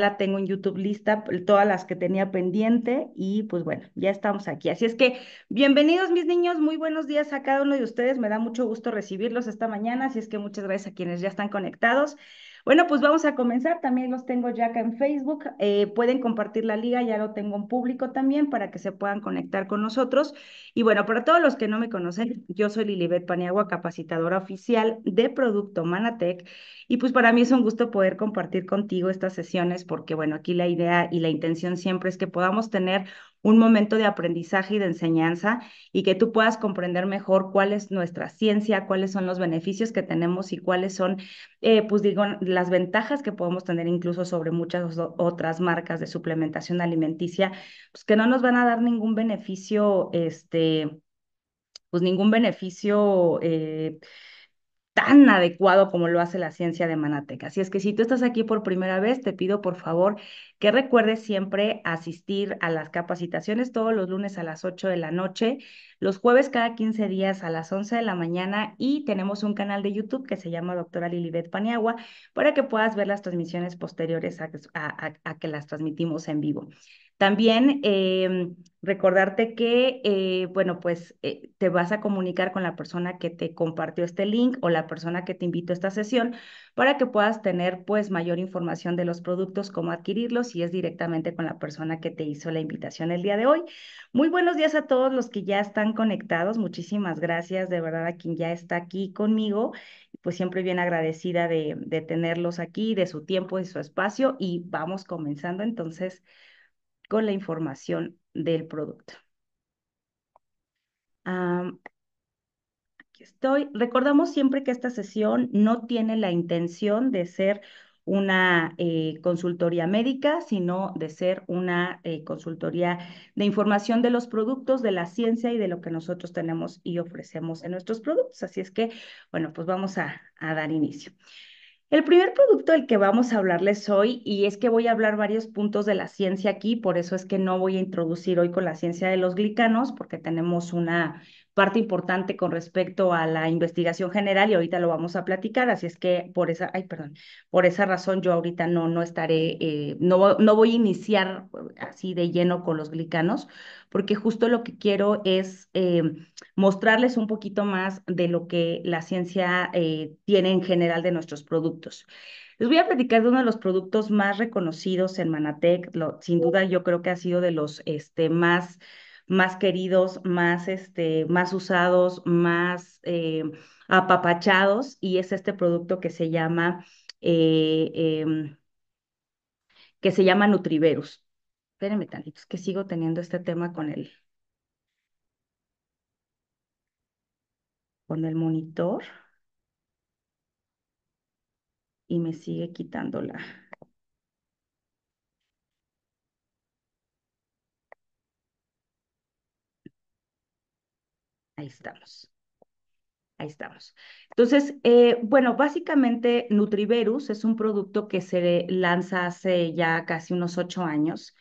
la tengo en YouTube lista, todas las que tenía pendiente y pues bueno, ya estamos aquí. Así es que bienvenidos mis niños, muy buenos días a cada uno de ustedes, me da mucho gusto recibirlos esta mañana, así es que muchas gracias a quienes ya están conectados. Bueno, pues vamos a comenzar. También los tengo ya acá en Facebook. Eh, pueden compartir la liga, ya lo tengo en público también para que se puedan conectar con nosotros. Y bueno, para todos los que no me conocen, yo soy Lilibet Paniagua, capacitadora oficial de Producto Manatec. Y pues para mí es un gusto poder compartir contigo estas sesiones porque bueno, aquí la idea y la intención siempre es que podamos tener un momento de aprendizaje y de enseñanza y que tú puedas comprender mejor cuál es nuestra ciencia, cuáles son los beneficios que tenemos y cuáles son, eh, pues digo, las ventajas que podemos tener incluso sobre muchas otras marcas de suplementación alimenticia, pues que no nos van a dar ningún beneficio, este, pues ningún beneficio. Eh, tan adecuado como lo hace la ciencia de Manateca. Así es que si tú estás aquí por primera vez, te pido por favor que recuerdes siempre asistir a las capacitaciones todos los lunes a las 8 de la noche, los jueves cada 15 días a las 11 de la mañana y tenemos un canal de YouTube que se llama Doctora Lilibet Paniagua para que puedas ver las transmisiones posteriores a, a que las transmitimos en vivo. También em, recordarte que, eh, bueno, pues eh, te vas a comunicar con la persona que te compartió este link o la persona que te invitó a esta sesión para que puedas tener pues mayor información de los productos, cómo adquirirlos si es directamente con la persona que te hizo la invitación el día de hoy. Muy buenos días a todos los que ya están conectados. Muchísimas gracias de verdad a quien ya está aquí conmigo pues siempre bien agradecida de, de, tenerlos aquí, de su tiempo, y su espacio y vamos comenzando entonces con la información del producto. aquí estoy. Recordamos siempre que esta sesión no tiene la intención de ser una eh, consultoría médica, sino de ser una eh, consultoría de información de los productos, de la ciencia y de lo que nosotros tenemos y ofrecemos en nuestros productos. Así es que, bueno, pues vamos a dar inicio. El primer producto del que vamos a hablarles hoy, y es que voy a hablar varios puntos de la ciencia aquí, por eso es que no voy a introducir hoy con la ciencia de los glicanos, porque tenemos una, parte importante con respecto a la investigación general y ahorita lo vamos a platicar, así es que por esa, ay, perdón, por esa razón yo ahorita no, no estaré, eh, no, voy a iniciar eh, así de lleno con los glicanos, porque justo lo que quiero es eh, mostrarles un poquito más de lo que la ciencia tiene en general de nuestros productos. Les voy a platicar de uno de los productos más reconocidos en Manatec, sin duda yo creo que ha sido de los este, más más queridos, más, este, más usados, más eh, apapachados, y es este producto que se llama, eh, em, que se llama Nutriverus. Espérenme tantitos que sigo teniendo este tema con el, con el monitor y me sigue quitando la... Ahí estamos. Ahí estamos. Entonces, eh, bueno, básicamente Nutriverus es un producto que se lanza hace ya casi unos ocho años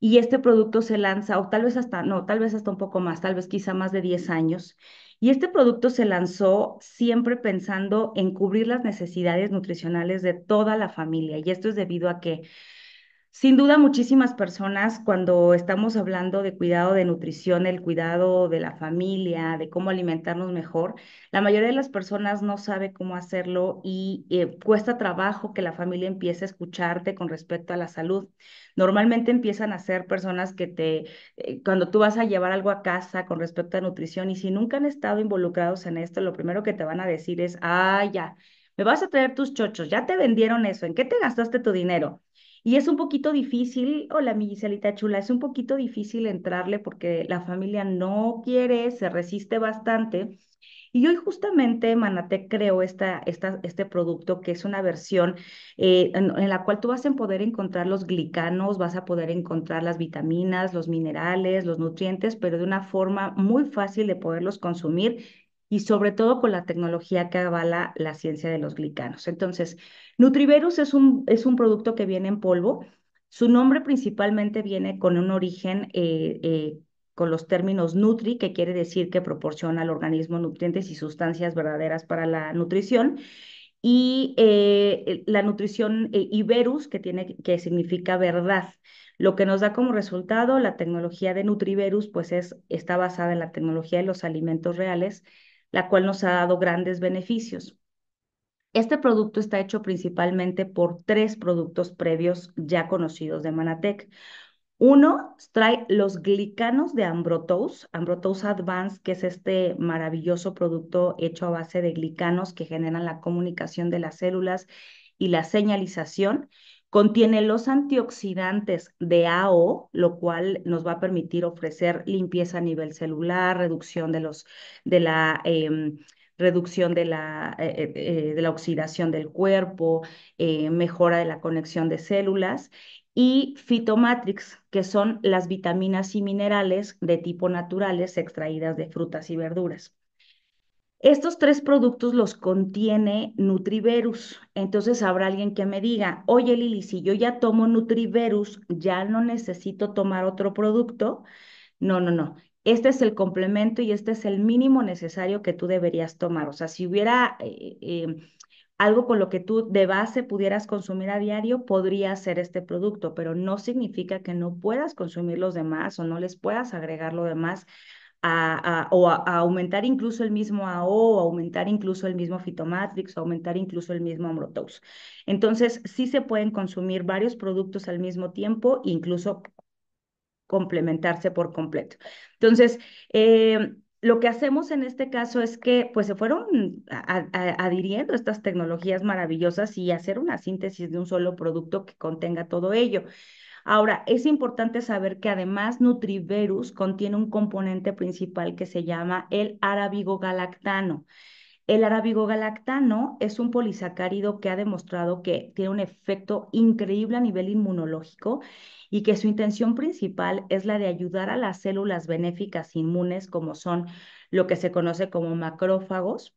y este producto se lanza, o tal vez hasta, no, tal vez hasta un poco más, tal vez quizá más de 10 años. Y este producto se lanzó siempre pensando en cubrir las necesidades nutricionales de toda la familia. Y esto es debido a que sin duda, muchísimas personas cuando estamos hablando de cuidado de nutrición, el cuidado de la familia, de cómo alimentarnos mejor, la mayoría de las personas no sabe cómo hacerlo y eh, cuesta trabajo que la familia empiece a escucharte con respecto a la salud. Normalmente empiezan a ser personas que te, eh, cuando tú vas a llevar algo a casa con respecto a nutrición y si nunca han estado involucrados en esto, lo primero que te van a decir es, ah, ya, me vas a traer tus chochos, ya te vendieron eso, ¿en qué te gastaste tu dinero? Y es un poquito difícil, hola mi Giselita chula, es un poquito difícil entrarle porque la familia no quiere, se resiste bastante. Y hoy justamente Manate creó esta, esta, este producto que es una versión eh, en, en, la cual tú vas a poder encontrar los glicanos, vas a poder encontrar las vitaminas, los minerales, los nutrientes, pero de una forma muy fácil de poderlos consumir y sobre todo con la tecnología que avala la ciencia de los glicanos. Entonces, Nutriverus es un, es un producto que viene en polvo. Su nombre principalmente viene con un origen eh, eh, con los términos nutri, que quiere decir que proporciona al organismo nutrientes y sustancias verdaderas para la nutrición, y eh, la nutrición Iberus, que, tiene, que significa verdad. Lo que nos da como resultado la tecnología de Nutriverus, pues es, está basada en la tecnología de los alimentos reales la cual nos ha dado grandes beneficios. Este producto está hecho principalmente por tres productos previos ya conocidos de Manatec. Uno trae los glicanos de Ambrotose, Ambrotose Advanced, que es este maravilloso producto hecho a base de glicanos que generan la comunicación de las células y la señalización. Contiene los antioxidantes de AO, lo cual nos va a permitir ofrecer limpieza a nivel celular, reducción de, la... Em, reducción eh, eh, eh, de la oxidación del cuerpo, mejora de la conexión de células y fitomatrix, que son las vitaminas y minerales de tipo naturales extraídas de frutas y verduras. Estos tres productos los contiene Nutriverus. Entonces habrá alguien que me diga, oye Lili, si yo ya tomo Nutriverus, ya no necesito tomar otro producto. No, no, no. Este es el complemento y este es el mínimo necesario que tú deberías tomar. O sea, si hubiera eh, eh, algo con lo que tú de base pudieras consumir a diario, podría ser este producto, pero no significa que no puedas consumir los demás o no les puedas agregar lo demás o aumentar incluso el mismo AO, o aumentar incluso el mismo Fitomatrix, aumentar incluso el mismo Amrotose. Entonces, sí se pueden consumir varios productos al mismo tiempo, incluso complementarse por completo. Entonces, eh, lo que hacemos en este caso es que pues se fueron adhiriendo estas tecnologías maravillosas y hacer una síntesis de un solo producto que contenga todo ello. Ahora, es importante saber que además Nutriverus contiene un componente principal que se llama el arábigo El arabigogalactano es un polisacárido que ha demostrado que tiene un efecto increíble a nivel inmunológico y que su intención principal es la de ayudar a las células benéficas inmunes como son lo que se conoce como macrófagos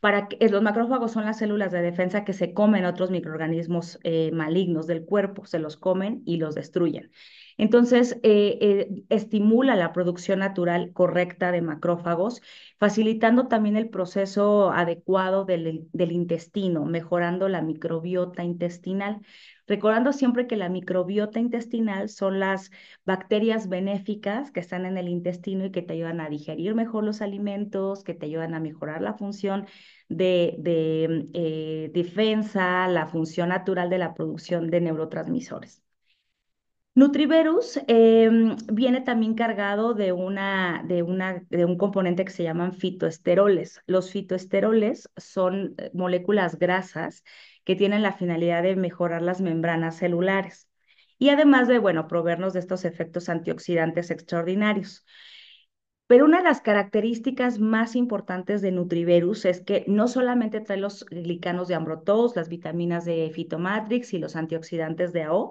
para que, los macrófagos son las células de defensa que se comen otros microorganismos eh, malignos del cuerpo, se los comen y los destruyen. Entonces, eh, eh, estimula la producción natural correcta de macrófagos, facilitando también el proceso adecuado del, intestino, mejorando la microbiota intestinal. Recordando siempre que la microbiota intestinal son las bacterias benéficas que están en el intestino y que te ayudan a digerir mejor los alimentos, que te ayudan a mejorar la función de, eh, defensa, la función natural de la producción de neurotransmisores. Nutriverus em, viene también cargado de, una, de, una, de un componente que se llaman fitoesteroles. Los fitoesteroles son eh, moléculas grasas que tienen la finalidad de mejorar las membranas celulares y además de, bueno, proveernos de estos efectos antioxidantes extraordinarios. Pero una de las características más importantes de Nutriverus es que no solamente trae los glicanos de Ambrotos, las vitaminas de Fitomatrix y los antioxidantes de AO,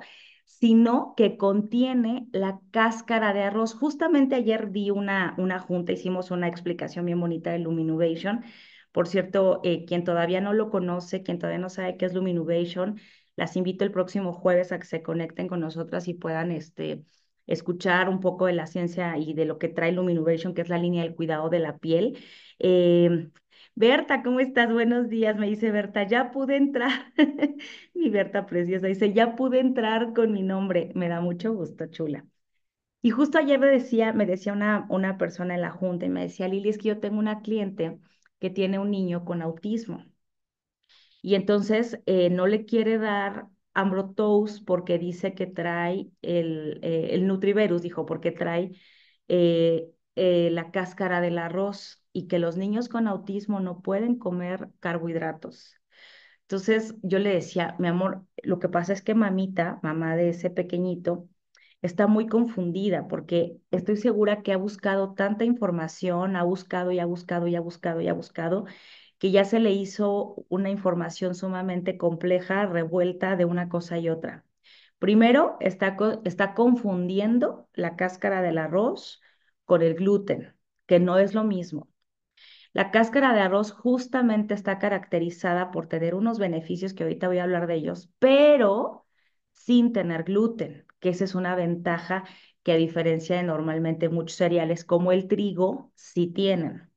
sino que contiene la cáscara de arroz. Justamente ayer di una, una junta, hicimos una explicación bien bonita de Luminovation. Por cierto, eh, quien todavía no lo conoce, quien todavía no sabe qué es Luminovation, las invito el próximo jueves a que se conecten con nosotras y puedan este, escuchar un poco de la ciencia y de lo que trae Luminovation, que es la línea del cuidado de la piel. Eh, Berta, ¿cómo estás? Buenos días. Me dice Berta, ya pude entrar. mi Berta preciosa dice, ya pude entrar con mi nombre. Me da mucho gusto, chula. Y justo ayer me decía, me decía una, una persona en la junta y me decía, Lili, es que yo tengo una cliente que tiene un niño con autismo. Y entonces eh, no le quiere dar Ambrotous porque dice que trae el, eh, Nutriverus, dijo, porque trae eh, la cáscara del arroz y que los niños con autismo no pueden comer carbohidratos. Entonces yo le decía, mi amor, lo que pasa es que mamita, mamá de ese pequeñito, está muy confundida porque estoy segura que ha buscado tanta información, ha buscado y ha buscado y ha buscado y ha buscado, que ya se le hizo una información sumamente compleja, revuelta de una cosa y otra. Primero, está, está confundiendo la cáscara del arroz con el gluten, que no es lo mismo. La cáscara de arroz justamente está caracterizada por tener unos beneficios que ahorita voy a hablar de ellos, pero sin tener gluten, que esa es una ventaja que a diferencia de normalmente muchos cereales como el trigo, sí tienen.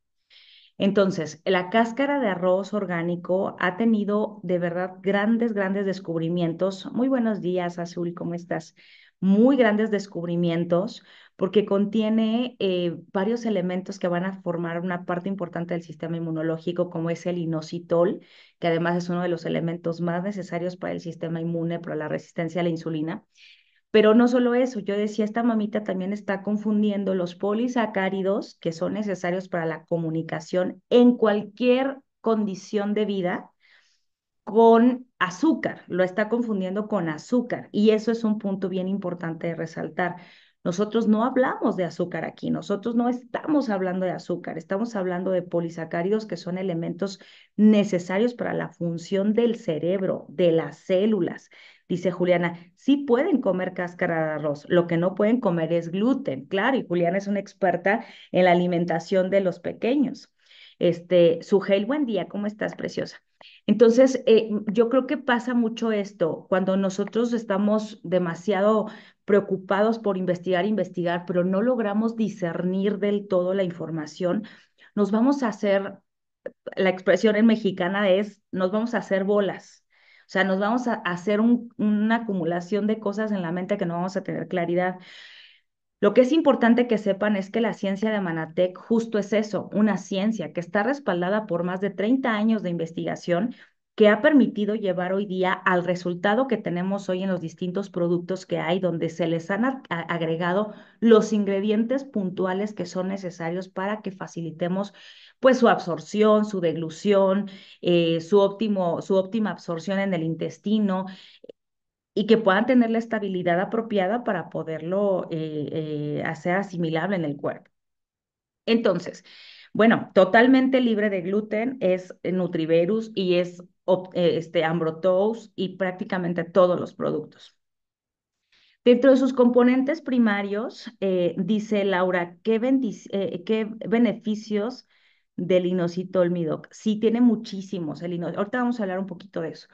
Entonces, la cáscara de arroz orgánico ha tenido de verdad grandes, grandes descubrimientos. Muy buenos días, Azul, ¿cómo estás? muy grandes descubrimientos porque contiene eh, varios elementos que van a formar una parte importante del sistema inmunológico, como es el inositol, que además es uno de los elementos más necesarios para el sistema inmune, para la resistencia a la insulina. Pero no solo eso, yo decía, esta mamita también está confundiendo los polisacáridos que son necesarios para la comunicación en cualquier condición de vida con azúcar, lo está confundiendo con azúcar y eso es un punto bien importante de resaltar. Nosotros no hablamos de azúcar aquí, nosotros no estamos hablando de azúcar, estamos hablando de polisacáridos que son elementos necesarios para la función del cerebro, de las células. Dice Juliana, sí pueden comer cáscara de arroz, lo que no pueden comer es gluten, claro, y Juliana es una experta en la alimentación de los pequeños. Este, Sujel, buen día, ¿cómo estás, preciosa? Entonces, eh, yo creo que pasa mucho esto, cuando nosotros estamos demasiado preocupados por investigar, investigar, pero no logramos discernir del todo la información, nos vamos a hacer, la expresión en mexicana es, nos vamos a hacer bolas. O sea, nos vamos a hacer una acumulación de cosas en la mente que no vamos a tener claridad. Lo que es importante que sepan es que la ciencia de Manatec justo es eso, una ciencia que está respaldada por más de 30 años de investigación que ha permitido llevar hoy día al resultado que tenemos hoy en los distintos productos que hay, donde se les han agregado los ingredientes puntuales que son necesarios para que facilitemos pues su absorción, su deglución, eh, su, óptimo, su óptima absorción en el intestino, y que puedan tener la estabilidad apropiada para poderlo eh, eh, hacer asimilable en el cuerpo. Entonces, bueno, totalmente libre de gluten es eh, Nutriverus y es este, y prácticamente todos los productos. Dentro de sus componentes primarios, dice Laura, ¿qué, beneficios del inositol MIDOC? Sí, tiene muchísimos. ahorita vamos a hablar un poquito de eso.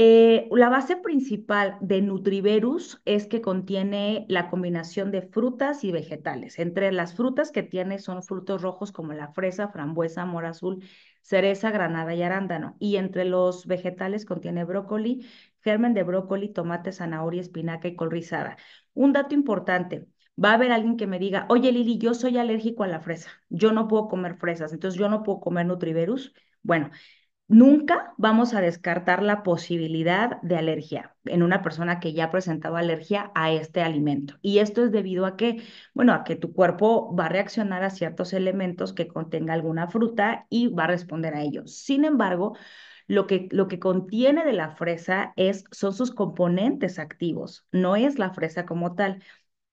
Eh, la base principal de Nutriverus es que contiene la combinación de frutas y vegetales. Entre las frutas que tiene son frutos rojos como la fresa, frambuesa, mora azul, cereza, granada y arándano. Y entre los vegetales contiene brócoli, germen de brócoli, tomate, zanahoria, espinaca y col rizada. Un dato importante, va a haber alguien que me diga, oye Lili, yo soy alérgico a la fresa, yo no puedo comer fresas, entonces yo no puedo comer Nutriverus. Bueno, Nunca vamos a descartar la posibilidad de alergia en una persona que ya presentaba alergia a este alimento. Y esto es debido a que, bueno, a que tu cuerpo va a reaccionar a ciertos elementos que contenga alguna fruta y va a responder a ellos. Sin embargo, lo que, lo que contiene de la fresa es, son sus componentes activos, no es la fresa como tal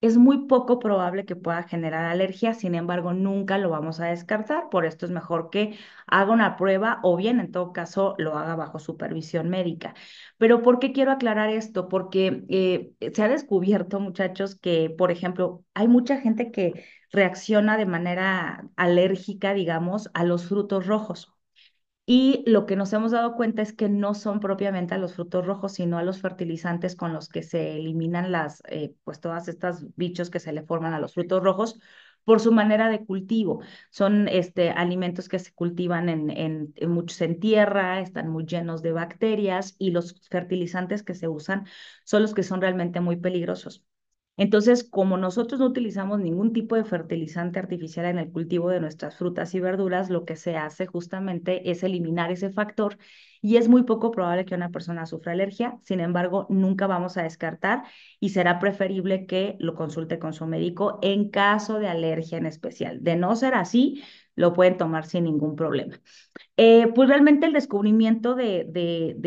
es muy poco probable que pueda generar alergia, sin embargo, nunca lo vamos a descartar. Por esto es mejor que haga una prueba o bien, en todo caso, lo haga bajo supervisión médica. Pero ¿por qué quiero aclarar esto? Porque eh, se ha descubierto, muchachos, que, por ejemplo, hay mucha gente que reacciona de manera alérgica, digamos, a los frutos rojos. Y lo que nos hemos dado cuenta es que no son propiamente a los frutos rojos, sino a los fertilizantes con los que se eliminan las, eh, pues todas estas bichos que se le forman a los frutos rojos por su manera de cultivo. Son este, alimentos que se cultivan en muchos en tierra, están muy llenos de bacterias y los fertilizantes que se usan son los que son realmente muy peligrosos. Entonces, como nosotros no utilizamos ningún tipo de fertilizante artificial en el cultivo de nuestras frutas y verduras, lo que se hace justamente es eliminar ese factor y es muy poco probable que una persona sufra alergia. Sin embargo, nunca vamos a descartar y será preferible que lo consulte con su médico en caso de alergia en especial. De no ser así, lo pueden tomar sin ningún problema. Eh, pues realmente el descubrimiento de, de,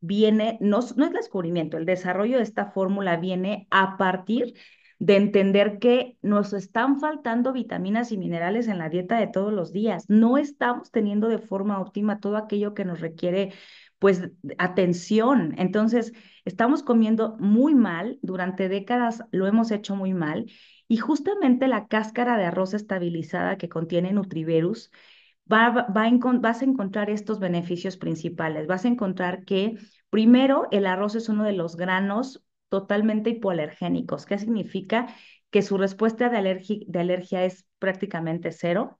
viene, no, es el descubrimiento, el desarrollo de esta fórmula viene a partir de entender que nos están faltando vitaminas y minerales en la dieta de todos los días. No estamos teniendo de forma óptima todo aquello que nos requiere pues atención. Entonces, estamos comiendo muy mal, durante décadas lo hemos hecho muy mal y justamente la cáscara de arroz estabilizada que contiene Nutriverus vas a encontrar estos beneficios principales. Vas a encontrar que, primero, el arroz es uno de los granos totalmente hipoalergénicos. ¿Qué significa? Que su respuesta de alergia es prácticamente cero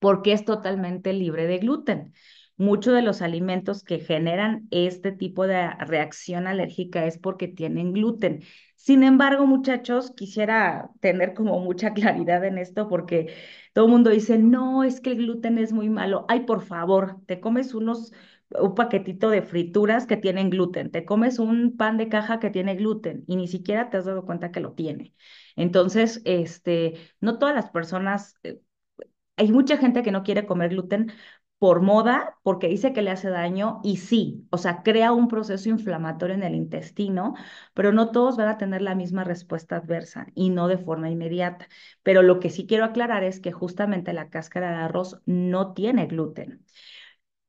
porque es totalmente libre de gluten. Muchos de los alimentos que generan este tipo de reacción alérgica es porque tienen gluten. Sin embargo, muchachos, quisiera tener como mucha claridad en esto porque todo el mundo dice, no, es que el gluten es muy malo. Ay, por favor, te comes unos un paquetito de frituras que tienen gluten, te comes un pan de caja que tiene gluten y ni siquiera te has dado cuenta que lo tiene. Entonces, este, no todas las personas, eh, hay mucha gente que no quiere comer gluten por moda, porque dice que le hace daño, y sí, o sea, crea un proceso inflamatorio en el intestino, pero no todos van a tener la misma respuesta adversa y no de forma inmediata. Pero lo que sí quiero aclarar es que justamente la cáscara de arroz no tiene gluten.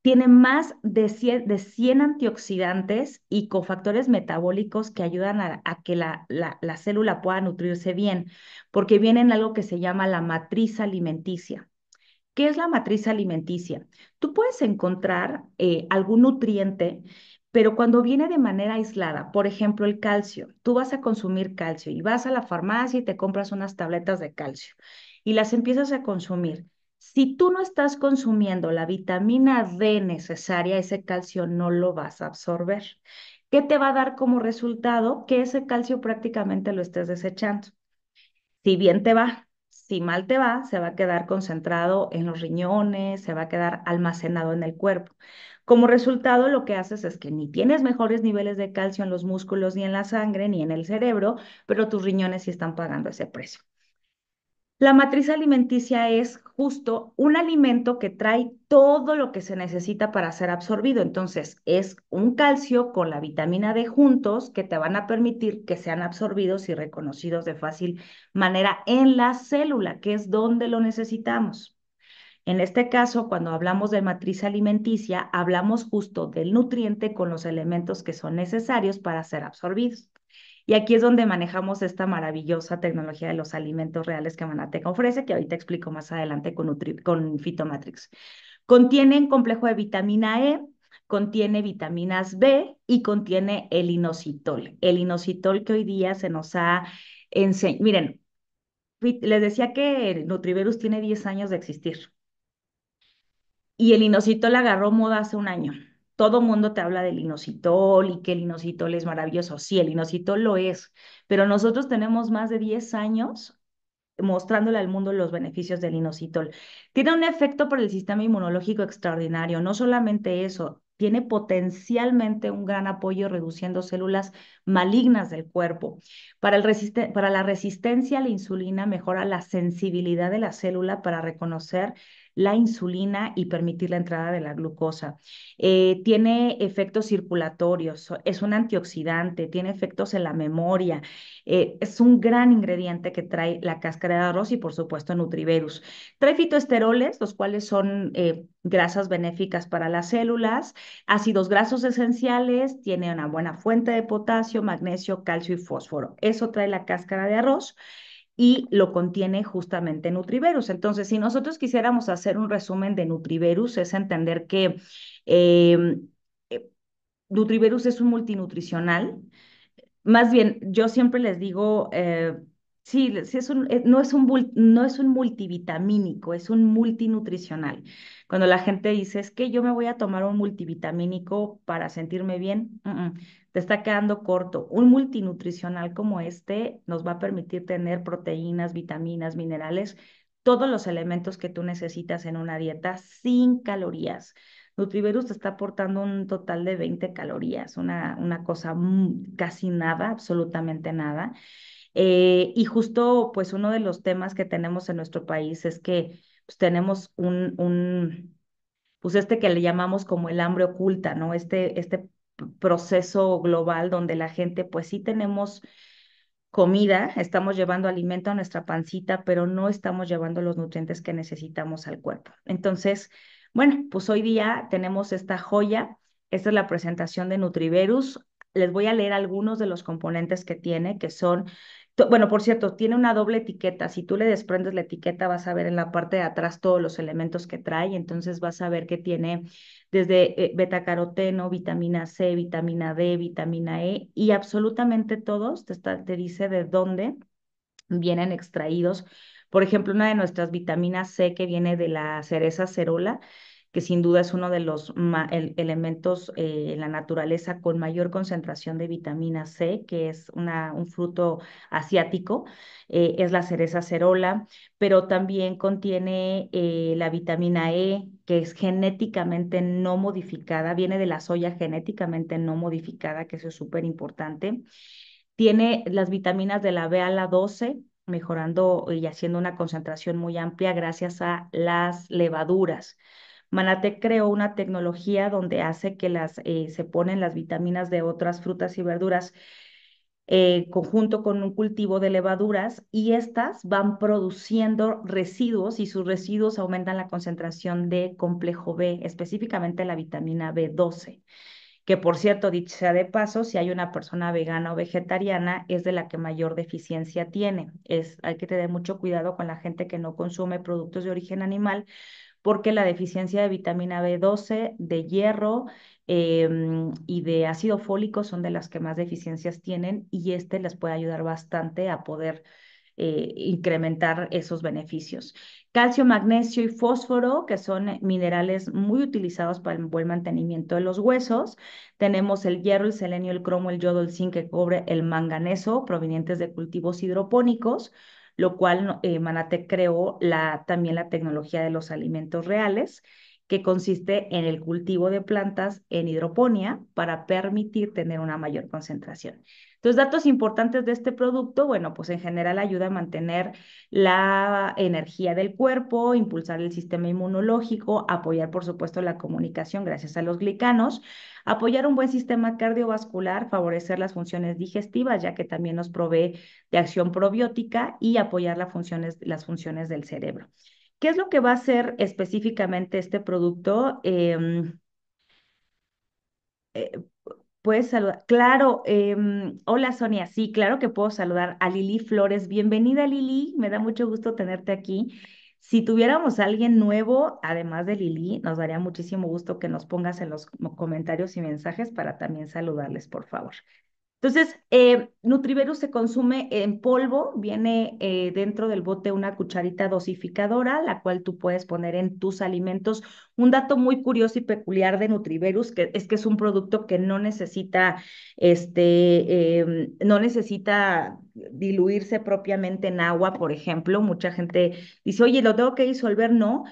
Tiene más de 100, antioxidantes y cofactores metabólicos que ayudan a, que la, la célula pueda nutrirse bien, porque viene en algo que se llama la matriz alimenticia. ¿Qué es la matriz alimenticia? Tú puedes encontrar eh, algún nutriente, pero cuando viene de manera aislada, por ejemplo, el calcio, tú vas a consumir calcio y vas a la farmacia y te compras unas tabletas de calcio y las empiezas a consumir. Si tú no estás consumiendo la vitamina D necesaria, ese calcio no lo vas a absorber. ¿Qué te va a dar como resultado? Que ese calcio prácticamente lo estés desechando. Si bien te va, si mal te va, se va a quedar concentrado en los riñones, se va a quedar almacenado en el cuerpo. Como resultado, lo que haces es que ni tienes mejores niveles de calcio en los músculos, ni en la sangre, ni en el cerebro, pero tus riñones sí están pagando ese precio. La matriz alimenticia es justo un alimento que trae todo lo que se necesita para ser absorbido. Entonces, es un calcio con la vitamina D juntos que te van a permitir que sean absorbidos y reconocidos de fácil manera en la célula, que es donde lo necesitamos. En este caso, cuando hablamos de matriz alimenticia, hablamos justo del nutriente con los elementos que son necesarios para ser absorbidos. Y aquí es donde manejamos esta maravillosa tecnología de los alimentos reales que Manateca ofrece, que ahorita explico más adelante con, Fitomatrix. con Fitomatrix. Contienen complejo de vitamina E, contiene vitaminas B y contiene el inositol. El inositol que hoy día se nos ha enseñado. Miren, les decía que Nutriverus tiene 10 años de existir. Y el inositol agarró moda hace un año todo mundo te habla del inositol y que el inositol es maravilloso. Sí, el inositol lo es, pero nosotros tenemos más de 10 años mostrándole al mundo los beneficios del inositol. Tiene un efecto por el sistema inmunológico extraordinario. No solamente eso, tiene potencialmente un gran apoyo reduciendo células malignas del cuerpo. Para, el para la resistencia a la insulina mejora la sensibilidad de la célula para reconocer la insulina y permitir la entrada de la glucosa. Eh, tiene efectos circulatorios, es un antioxidante, tiene efectos en la memoria, eh, es un gran ingrediente que trae la cáscara de arroz y por supuesto Nutriverus. Trae fitoesteroles, los cuales son eh, grasas benéficas para las células, ácidos grasos esenciales, tiene una buena fuente de potasio, magnesio, calcio y fósforo. Eso trae la cáscara de arroz y lo contiene justamente Nutriverus. Entonces, si nosotros quisiéramos hacer un resumen de Nutriverus, es entender que eh, eh Nutriverus es un multinutricional. Más bien, yo siempre les digo, eh, Sí, es un, eh, no es un, no es un multivitamínico, es un multinutricional. Cuando la gente dice, es que yo me voy a tomar un multivitamínico para sentirme bien, mm, te está quedando corto. Un multinutricional como este nos va a permitir tener proteínas, vitaminas, minerales, todos los elementos que tú necesitas en una dieta sin calorías. Nutriverus te está aportando un total de 20 calorías, una, una cosa mm, casi nada, absolutamente nada. Eh, y justo, pues uno de los temas que tenemos en nuestro país es que pues, tenemos un, un, pues este que le llamamos como el hambre oculta, ¿no? Este, este proceso global donde la gente, pues sí tenemos comida, estamos llevando alimento a nuestra pancita, pero no estamos llevando los nutrientes que necesitamos al cuerpo. Entonces, bueno, pues hoy día tenemos esta joya. Esta es la presentación de Nutriverus. Les voy a leer algunos de los componentes que tiene, que son bueno, por cierto, tiene una doble etiqueta. Si tú le desprendes la etiqueta, vas a ver en la parte de atrás todos los elementos que trae. Entonces vas a ver que tiene desde eh, betacaroteno, vitamina C, vitamina D, vitamina E y absolutamente todos te, te dice de dónde vienen extraídos. Por ejemplo, una de nuestras vitaminas C que viene de la cereza cerola que sin duda es uno de los elementos en eh, la naturaleza con mayor concentración de vitamina C, que es una, un fruto asiático, eh, es la cereza cerola, pero también contiene eh, la vitamina E, que es genéticamente no modificada, viene de la soya genéticamente no modificada, que eso es súper importante. Tiene las vitaminas de la B a la 12, mejorando y haciendo una concentración muy amplia gracias a las levaduras. Manatec creó una tecnología donde hace que las, eh, se ponen las vitaminas de otras frutas y verduras eh, conjunto con un cultivo de levaduras y estas van produciendo residuos y sus residuos aumentan la concentración de complejo B, específicamente la vitamina B12 que por cierto, dicha sea de paso, si hay una persona vegana o vegetariana, es de la que mayor deficiencia tiene. Es, hay que tener mucho cuidado con la gente que no consume productos de origen animal, porque la deficiencia de vitamina B12, de hierro em, y de ácido fólico son de las que más deficiencias tienen y este les puede ayudar bastante a poder eh, incrementar esos beneficios. Calcio, magnesio y fósforo, que son eh, minerales muy utilizados para el buen mantenimiento de los huesos. Tenemos el hierro, el selenio, el cromo, el yodo, el zinc, que cobre, el manganeso, provenientes de cultivos hidropónicos lo cual eh, Manatec creó también la tecnología de los alimentos reales, que consiste en el cultivo de plantas en hidroponía para permitir tener una mayor concentración. Entonces, datos importantes de este producto, bueno, pues en general ayuda a mantener la energía del cuerpo, impulsar el sistema inmunológico, apoyar, por supuesto, la comunicación gracias a los glicanos, apoyar un buen sistema cardiovascular, favorecer las funciones digestivas, ya que también nos provee de acción probiótica y apoyar las funciones, del cerebro. ¿Qué es lo que va a hacer específicamente este producto? Em, eh, Puedes saludar. Claro, em, hola Sonia, sí, claro que puedo saludar a Lili Flores. Bienvenida Lili, me da mucho gusto tenerte aquí. Si tuviéramos a alguien nuevo, además de Lili, nos daría muchísimo gusto que nos pongas en los comentarios y mensajes para también saludarles, por favor. Entonces, eh, Nutriverus se consume en polvo, viene eh, dentro del bote una cucharita dosificadora, la cual tú puedes poner en tus alimentos. Un dato muy curioso y peculiar de Nutriverus que es que es un producto que no necesita, este, em, no necesita diluirse propiamente en agua, por ejemplo. Mucha gente dice, oye, lo tengo que disolver, no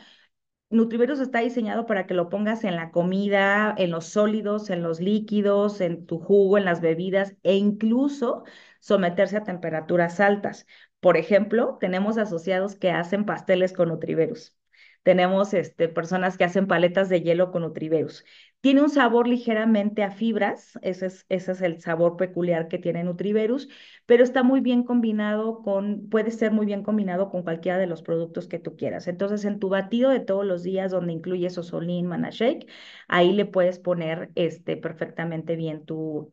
Nutriverus está diseñado para que lo pongas en la comida, en los sólidos, en los líquidos, en tu jugo, en las bebidas e incluso someterse a temperaturas altas. Por ejemplo, tenemos asociados que hacen pasteles con Nutriverus. Tenemos este, personas que hacen paletas de hielo con Nutriverus. Tiene un sabor ligeramente a fibras, ese es, ese es el sabor peculiar que tiene Nutriverus, pero está muy bien combinado con, puede ser muy bien combinado con cualquiera de los productos que tú quieras. Entonces, en tu batido de todos los días, donde incluyes osolín Mana ahí le puedes poner este, perfectamente bien tu,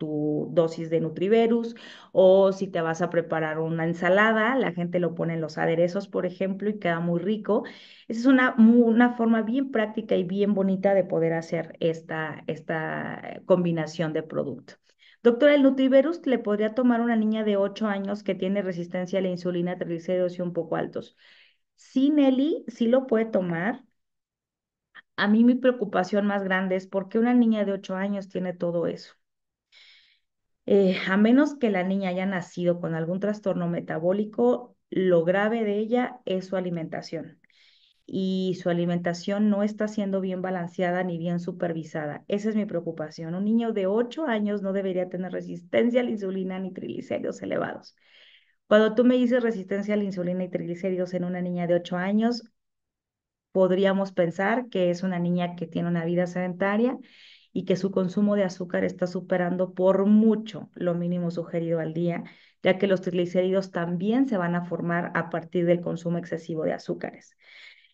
dosis de Nutriverus, o si te vas a preparar una ensalada, la gente lo pone en los aderezos, por ejemplo, y queda muy rico. Esa es una, una forma bien práctica y bien bonita de poder hacer esta, esta eh, combinación de productos. Doctora, el nutriverus le podría tomar una niña de 8 años que tiene resistencia a la insulina, triglicéridos y un poco altos. Sí, Nelly, sí lo puede tomar. A mí mi preocupación más grande es por qué una niña de 8 años tiene todo eso. Eh, a menos que la niña haya nacido con algún trastorno metabólico, lo grave de ella es su alimentación y su alimentación no está siendo bien balanceada ni bien supervisada. Esa es mi preocupación. Un niño de 8 años no debería tener resistencia a la insulina ni triglicéridos elevados. Cuando tú me dices resistencia a la insulina y triglicéridos en una niña de 8 años, podríamos pensar que es una niña que tiene una vida sedentaria y que su consumo de azúcar está superando por mucho lo mínimo sugerido al día, ya que los triglicéridos también se van a formar a partir del consumo excesivo de azúcares.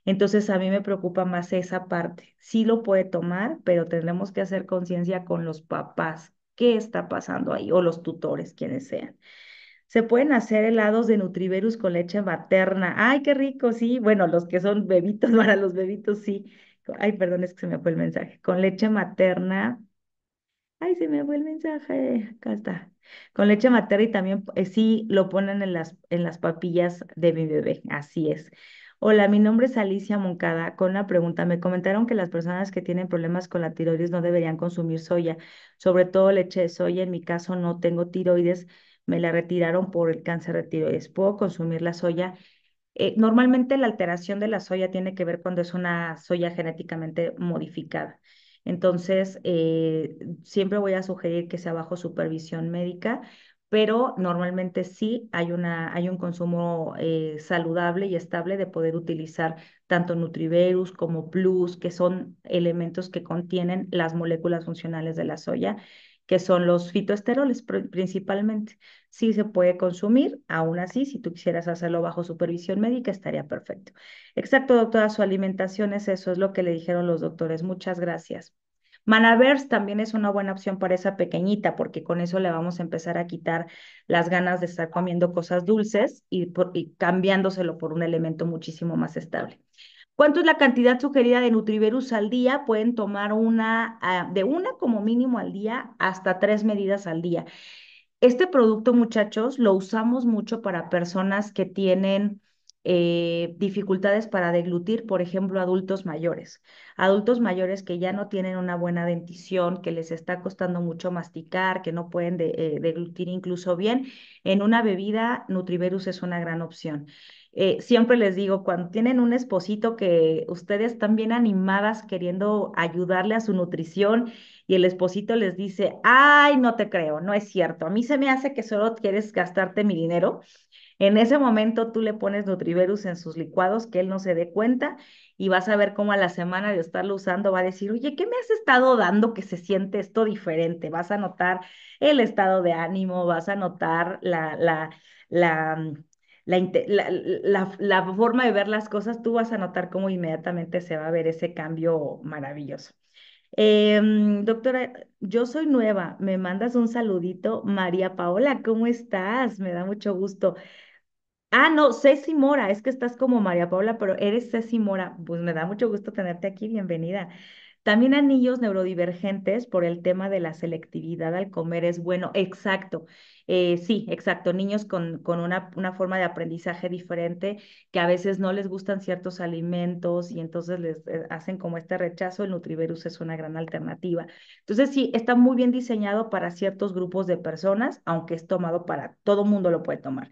Entonces a mí me preocupa más esa parte. Sí lo puede tomar, pero tendremos que hacer conciencia con los papás, qué está pasando ahí, o los tutores, quienes sean. Se pueden hacer helados de Nutriverus con leche materna. Ay, qué rico, sí. Bueno, los que son bebitos, para los bebitos, sí. Ay, perdón, es que se me fue el mensaje. Con leche materna. Ay, se me fue el mensaje. Acá está. Con leche materna y también eh, sí lo ponen en las, en las papillas de mi bebé. Así es. Hola, mi nombre es Alicia Moncada. Con la pregunta, me comentaron que las personas que tienen problemas con la tiroides no deberían consumir soya, sobre todo leche de soya. En mi caso no tengo tiroides, me la retiraron por el cáncer de tiroides. ¿Puedo consumir la soya? Eh, normalmente la alteración de la soya tiene que ver cuando es una soya genéticamente modificada. Entonces, eh, siempre voy a sugerir que sea bajo supervisión médica pero normalmente sí hay, una, hay un consumo eh, saludable y estable de poder utilizar tanto Nutriverus como Plus, que son elementos que contienen las moléculas funcionales de la soya, que son los fitoesteroles principalmente. Sí se puede consumir, aún así, si tú quisieras hacerlo bajo supervisión médica, estaría perfecto. Exacto, doctora, su alimentación es eso, es lo que le dijeron los doctores. Muchas gracias. Manaverse también es una buena opción para esa pequeñita, porque con eso le vamos a empezar a quitar las ganas de estar comiendo cosas dulces y, cambiándoselo por un elemento muchísimo más estable. ¿Cuánto es la cantidad sugerida de Nutriverus al día? Pueden tomar una, ah, de una como mínimo al día hasta tres medidas al día. Este producto, muchachos, lo usamos mucho para personas que tienen eh, dificultades para deglutir, por ejemplo, adultos mayores. Adultos mayores que ya no tienen una buena dentición, que les está costando mucho masticar, que no pueden eh, deglutir incluso bien. En una bebida, Nutriverus es una gran opción. Eh, siempre les digo, cuando tienen un esposito que ustedes están bien animadas queriendo ayudarle a su nutrición y el esposito les dice, ay, no te creo, no es cierto, a mí se me hace que solo quieres gastarte mi dinero, en ese momento tú le pones Nutriverus en sus licuados que él no se dé cuenta y vas a ver cómo a la semana de estarlo usando va a decir, oye, ¿qué me has estado dando que se siente esto diferente? Vas a notar el estado de ánimo, vas a notar la, la, la mm, la, forma de ver las cosas, tú vas a notar cómo inmediatamente se va a ver ese cambio maravilloso. Em, doctora, yo soy nueva, me mandas un saludito, María Paola, ¿cómo estás? Me da mucho gusto. Ah, no, Ceci Mora, es que estás como María Paula, pero eres Ceci Mora. Pues me da mucho gusto tenerte aquí, bienvenida. También anillos niños neurodivergentes por el tema de la selectividad al comer es bueno, exacto. Eh, sí, exacto, niños con, con una, una, forma de aprendizaje diferente que a veces no les gustan ciertos alimentos y entonces les eh, hacen como este rechazo, el Nutriverus es una gran alternativa. Entonces sí, está muy bien diseñado para ciertos grupos de personas, aunque es tomado para todo mundo lo puede tomar.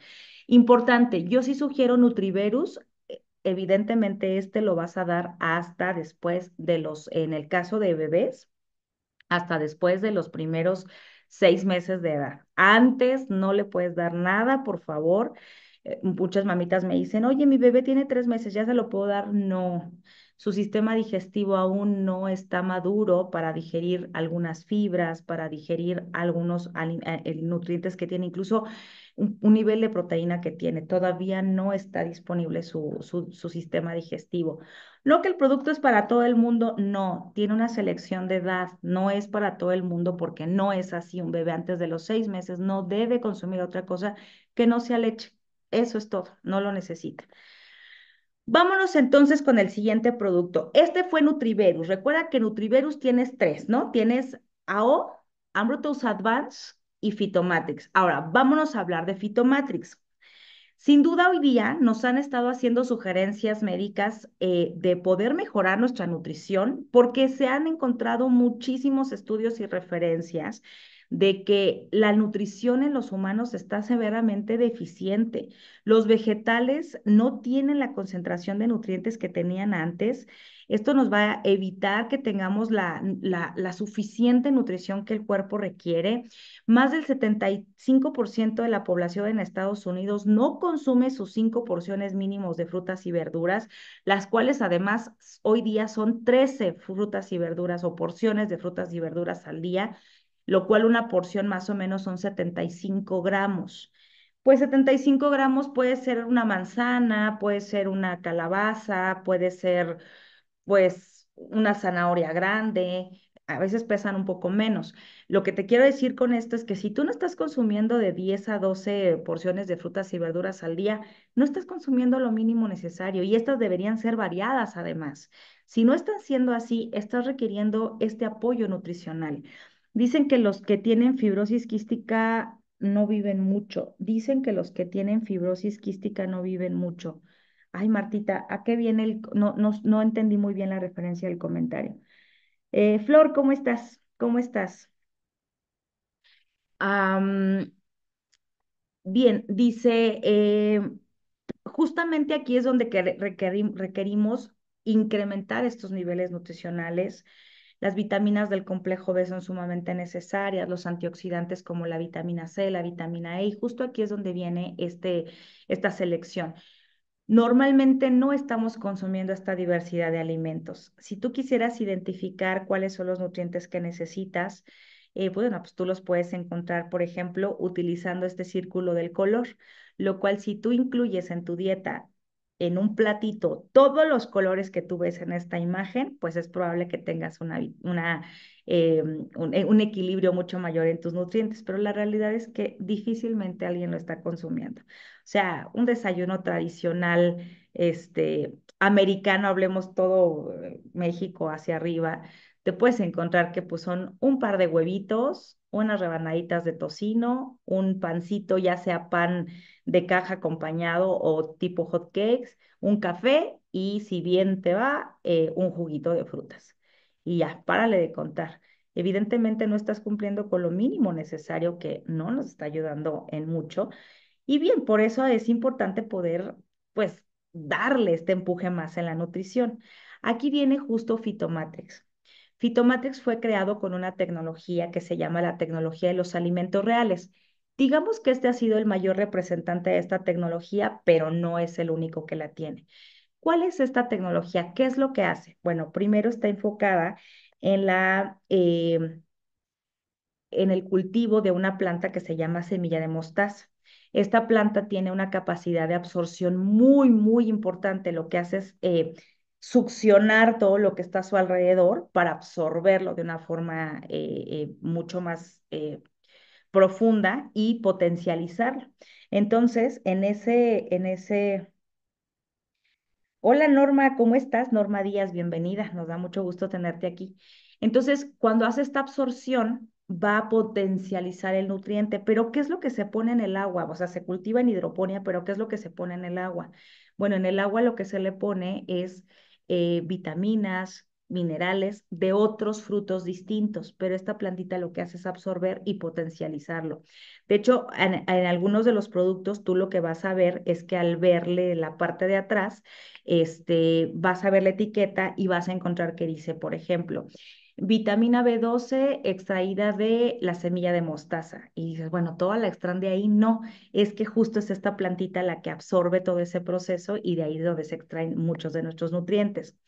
Importante, yo sí sugiero Nutriverus, eh, evidentemente este lo vas a dar hasta después de los, en el caso de bebés, hasta después de los primeros seis meses de edad. Antes no le puedes dar nada, por favor. Eh, muchas mamitas me dicen, oye, mi bebé tiene tres meses, ¿ya se lo puedo dar? No. Su sistema digestivo aún no está maduro para digerir algunas fibras, para digerir algunos eh, nutrientes que tiene. Incluso un, nivel de proteína que tiene. Todavía no está disponible su, su, sistema digestivo. No que el producto es para todo el mundo, no, tiene una selección de edad, no es para todo el mundo porque no es así. Un bebé antes de los seis meses no debe consumir otra cosa que no sea leche. Eso es todo, no lo necesita. Vámonos entonces con el siguiente producto. Este fue Nutriverus. Recuerda que Nutriverus tienes tres, ¿no? Tienes AO, Ambrotose Advance y Fitomatrix. Ahora, vámonos a hablar de Fitomatrix. Sin duda hoy día nos han estado haciendo sugerencias médicas eh, de poder mejorar nuestra nutrición porque se han encontrado muchísimos estudios y referencias de que la nutrición en los humanos está severamente deficiente. Los vegetales no tienen la concentración de nutrientes que tenían antes. Esto nos va a evitar que tengamos la, la, suficiente nutrición que el cuerpo requiere. Más del 75% de la población en Estados Unidos no consume sus cinco porciones mínimos de frutas y verduras, las cuales además hoy día son 13 frutas y verduras o porciones de frutas y verduras al día lo cual una porción más o menos son 75 gramos. Pues 75 gramos puede ser una manzana, puede ser una calabaza, puede ser pues una zanahoria grande, a veces pesan un poco menos. Lo que te quiero decir con esto es que si tú no estás consumiendo de 10 a 12 porciones de frutas y verduras al día, no estás consumiendo lo mínimo necesario y estas deberían ser variadas además. Si no están siendo así, estás requiriendo este apoyo nutricional. Dicen que los que tienen fibrosis quística no viven mucho. Dicen que los que tienen fibrosis quística no viven mucho. Ay, Martita, ¿a qué viene el...? No, entendí muy bien la referencia del comentario. Eh, Flor, ¿cómo estás? ¿Cómo estás? bien, dice, eh, justamente aquí es donde requerimos incrementar estos niveles nutricionales, las vitaminas del complejo B son sumamente necesarias, los antioxidantes como la vitamina C, la vitamina E, y justo aquí es donde viene este, esta selección. Normalmente no estamos consumiendo esta diversidad de alimentos. Si tú quisieras identificar cuáles son los nutrientes que necesitas, eh, pues bueno, pues tú los puedes encontrar, por ejemplo, utilizando este círculo del color, lo cual si tú incluyes en tu dieta en un platito todos los colores que tú ves en esta imagen, pues es probable que tengas una, eh, un, eh, un, equilibrio mucho mayor en tus nutrientes, pero la realidad es que difícilmente alguien lo está consumiendo. O sea, un desayuno tradicional este, americano, hablemos todo eh, México hacia arriba, te puedes encontrar que pues son un par de huevitos, unas rebanaditas de tocino, un pancito, ya sea pan de caja acompañado o tipo hot cakes, un café y si bien te va, eh, un juguito de frutas. Y ya, párale de contar. Evidentemente no estás cumpliendo con lo mínimo necesario que no nos está ayudando en mucho. Y bien, por eso es importante poder, pues, darle este empuje más en la nutrición. Aquí viene justo Fitomatrix. Fitomatrix fue creado con una tecnología que se llama la tecnología de los alimentos reales. Digamos que este ha sido el mayor representante de esta tecnología, pero no es el único que la tiene. ¿Cuál es esta tecnología? ¿Qué es lo que hace? Bueno, primero está enfocada en la... Eh, en el cultivo de una planta que se llama semilla de mostaza. Esta planta tiene una capacidad de absorción muy, muy importante. Lo que hace es eh, succionar todo lo que está a su alrededor para absorberlo de una forma eh, eh, mucho más profunda y potencializarlo. Entonces, en ese, en ese Hola Norma, ¿cómo estás? Norma Díaz, bienvenida, nos da mucho gusto tenerte aquí. Entonces, cuando hace esta absorción, va a potencializar el nutriente. Pero, ¿qué es lo que se pone en el agua? O sea, se cultiva en hidroponía, pero ¿qué es lo que se pone en el agua? Bueno, en el agua lo que se le pone es eh, vitaminas, minerales de otros frutos distintos, pero esta plantita lo que hace es absorber y potencializarlo. De hecho, en, algunos de los productos tú lo que vas a ver es que al verle la parte de atrás, este, vas a ver la etiqueta y vas a encontrar que dice, por ejemplo, Vitamina B12 extraída de la semilla de mostaza. Y dices, bueno, toda la extraen de ahí. No, es que justo es esta plantita la que absorbe todo ese proceso y de ahí es donde se extraen muchos de nuestros nutrientes.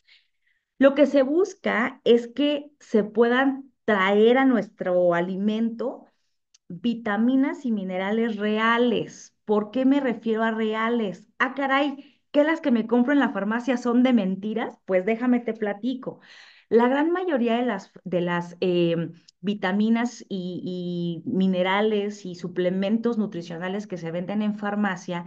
Lo que se busca es que se puedan traer a nuestro alimento vitaminas y minerales reales. ¿Por qué me refiero a reales? Ah, caray, que las que me compro en la farmacia son de mentiras, pues déjame te platico. La gran mayoría de las, eh, vitaminas y, minerales y suplementos nutricionales que se venden en farmacia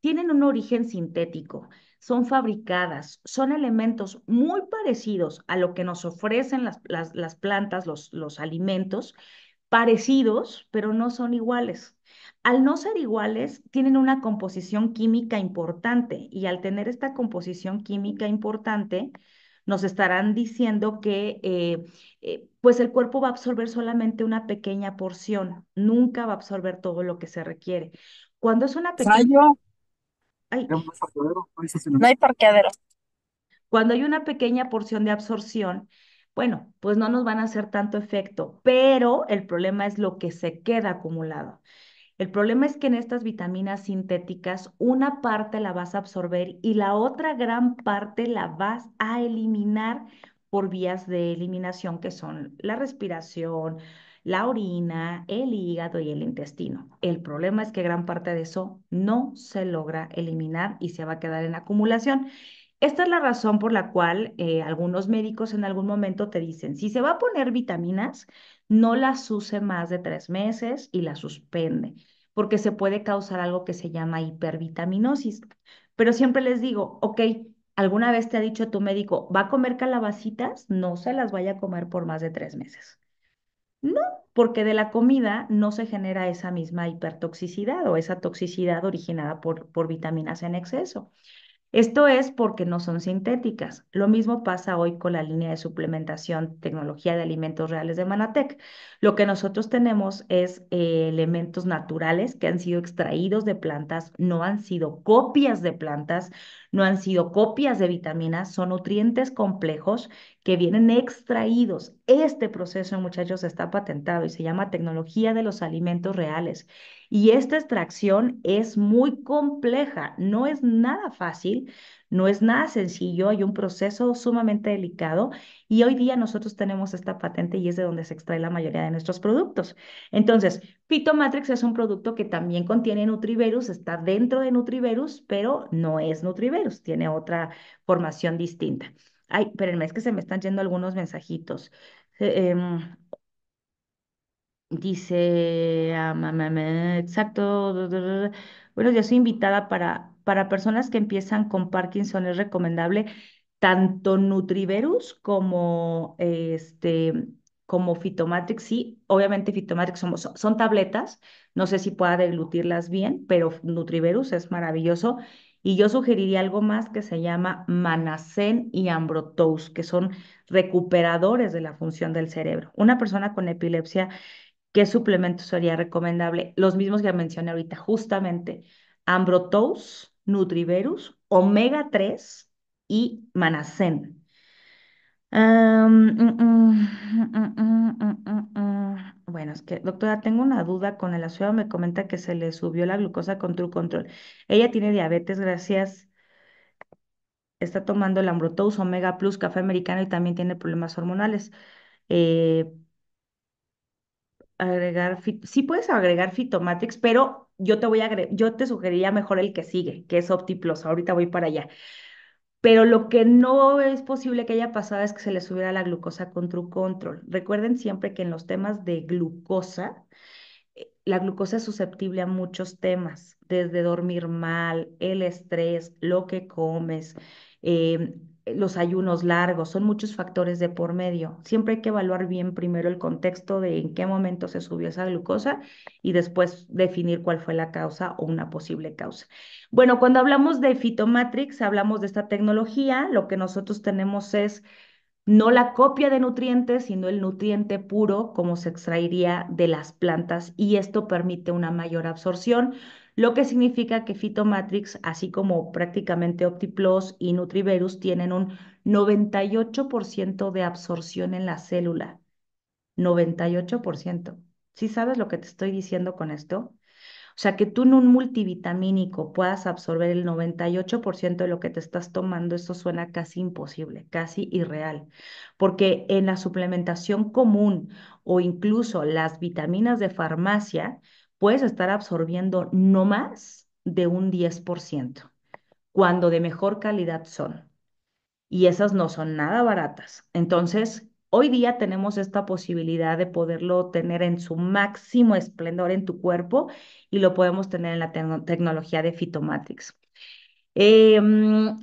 tienen un origen sintético, son fabricadas, son elementos muy parecidos a lo que nos ofrecen las, plantas, los alimentos, parecidos, pero no son iguales. Al no ser iguales, tienen una composición química importante y al tener esta composición química importante, nos estarán diciendo que eh, eh, pues el cuerpo va a absorber solamente una pequeña porción, nunca va a absorber todo lo que se requiere. Cuando es una pequeña... No hay parqueadero. Cuando hay una pequeña porción de absorción, bueno, pues no nos van a hacer tanto efecto, pero el problema es lo que se queda acumulado. El problema es que en estas vitaminas sintéticas una parte la vas a absorber y la otra gran parte la vas a eliminar por vías de eliminación que son la respiración, la orina, el hígado y el intestino. El problema es que gran parte de eso no se logra eliminar y se va a quedar en acumulación. Esta es la razón por la cual eh, algunos médicos en algún momento te dicen, si se va a poner vitaminas, no las use más de tres meses y las suspende, porque se puede causar algo que se llama hipervitaminosis. Pero siempre les digo, ok, ¿alguna vez te ha dicho tu médico, va a comer calabacitas? No se las vaya a comer por más de tres meses. No, porque de la comida no se genera esa misma hipertoxicidad o esa toxicidad originada por, por vitaminas en exceso. Esto es porque no son sintéticas. Lo mismo pasa hoy con la línea de suplementación tecnología de alimentos reales de Manatec. Lo que nosotros tenemos es eh, elementos naturales que han sido extraídos de plantas, no han sido copias de plantas, no han sido copias de vitaminas, son nutrientes complejos que vienen extraídos. Este proceso, muchachos, está patentado y se llama tecnología de los alimentos reales. Y esta extracción es muy compleja, no es nada fácil, no es nada sencillo, hay un proceso sumamente delicado y hoy día nosotros tenemos esta patente y es de donde se extrae la mayoría de nuestros productos. Entonces, Phytomatrix es un producto que también contiene Nutriverus, está dentro de Nutriverus, pero no es Nutriverus, tiene otra formación distinta. Ay, espérenme, es que se me están yendo algunos mensajitos. eh, em, Dice, exacto. bueno yo soy invitada para, para personas que empiezan con Parkinson. Es recomendable tanto Nutriverus como este, como Fitomatrix. Sí, obviamente Fitomatrix son, son, tabletas. No sé si pueda deglutirlas bien, pero Nutriverus es maravilloso. Y yo sugeriría algo más que se llama Manacén y Ambrotous, que son recuperadores de la función del cerebro. Una persona con epilepsia ¿Qué suplemento sería recomendable? Los mismos que mencioné ahorita, justamente Ambrotose, Nutriverus, Omega 3 y Manacén. Mm, mm, mm, bueno, es que, doctora, tengo una duda con el ciudad Me comenta que se le subió la glucosa con True Control. Ella tiene diabetes, gracias. Está tomando el Ambrotose, Omega Plus, café americano y también tiene problemas hormonales. Eh, agregar, sí puedes agregar Fitomatrix, pero yo te voy a yo te sugeriría mejor el que sigue, que es OptiPlus, Ahorita voy para allá. Pero lo que no es posible que haya pasado es que se le subiera la glucosa con True Control. Recuerden siempre que en los temas de glucosa, eh, la glucosa es susceptible a muchos temas, desde dormir mal, el estrés, lo que comes, eh, los ayunos largos, son muchos factores de por medio. Siempre hay que evaluar bien primero el contexto de en qué momento se subió esa glucosa y después definir cuál fue la causa o una posible causa. Bueno, cuando hablamos de Fitomatrix, hablamos de esta tecnología, lo que nosotros tenemos es no la copia de nutrientes, sino el nutriente puro como se extraería de las plantas y esto permite una mayor absorción lo que significa que FITOMATRIX, así como prácticamente OptiPlus y NUTRIVERUS, tienen un 98% de absorción en la célula. 98%. ¿Sí sabes lo que te estoy diciendo con esto? O sea, que tú en un multivitamínico puedas absorber el 98% de lo que te estás tomando, eso suena casi imposible, casi irreal, porque en la suplementación común o incluso las vitaminas de farmacia, puedes estar absorbiendo no más de un 10%, cuando de mejor calidad son. Y esas no son nada baratas. Entonces, hoy día tenemos esta posibilidad de poderlo tener en su máximo esplendor en tu cuerpo y lo podemos tener en la tecnología de Fitomatrix. Em,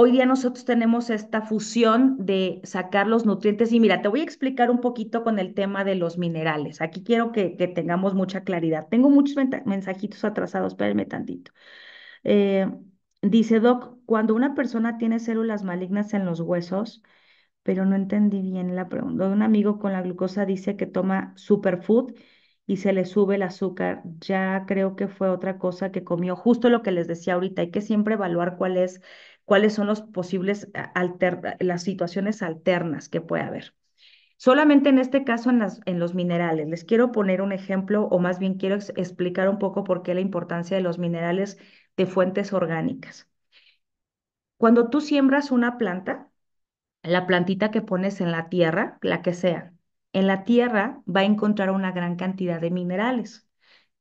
Hoy día nosotros tenemos esta fusión de sacar los nutrientes y mira, te voy a explicar un poquito con el tema de los minerales. Aquí quiero que, tengamos mucha claridad. Tengo muchos mensajitos atrasados, espérenme tantito. Eh, dice Doc, cuando una persona tiene células malignas en los huesos, pero no entendí bien la pregunta. Un amigo con la glucosa dice que toma superfood y se le sube el azúcar. Ya creo que fue otra cosa que comió, justo lo que les decía ahorita, hay que siempre evaluar cuál es cuáles son los posibles eh, las situaciones alternas que puede haber. Solamente en este caso en, las, en los minerales. Les quiero poner un ejemplo o más bien quiero explicar un poco por qué la importancia de los minerales de fuentes orgánicas. Cuando tú siembras una planta, la plantita que pones en la tierra, la que sea, en la tierra va a encontrar una gran cantidad de minerales,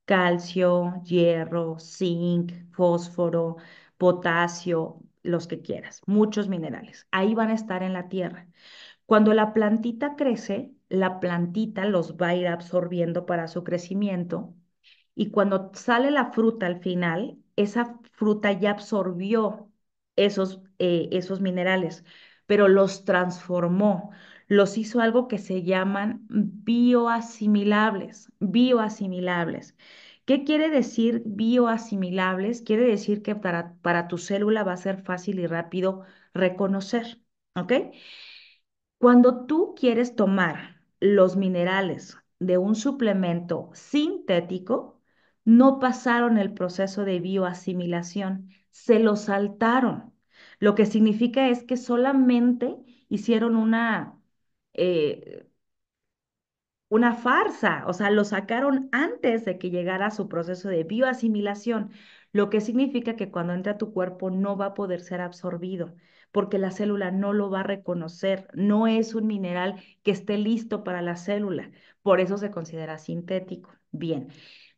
calcio, hierro, zinc, fósforo, potasio, los que quieras, muchos minerales. Ahí van a estar en la tierra. Cuando la plantita crece, la plantita los va a ir absorbiendo para su crecimiento y cuando sale la fruta al final, esa fruta ya absorbió esos, eh, esos minerales, pero los transformó, los hizo algo que se llaman bioasimilables, bioasimilables. ¿Qué quiere decir bioasimilables? Quiere decir que para, tu célula va a ser fácil y rápido reconocer, ¿ok? Cuando tú quieres tomar los minerales de un suplemento sintético, no pasaron el proceso de bioasimilación, se lo saltaron. Lo que significa es que solamente hicieron una, eh, una farsa, o sea, lo sacaron antes de que llegara a su proceso de bioasimilación, lo que significa que cuando entra a tu cuerpo no va a poder ser absorbido, porque la célula no lo va a reconocer, no es un mineral que esté listo para la célula, por eso se considera sintético. Bien.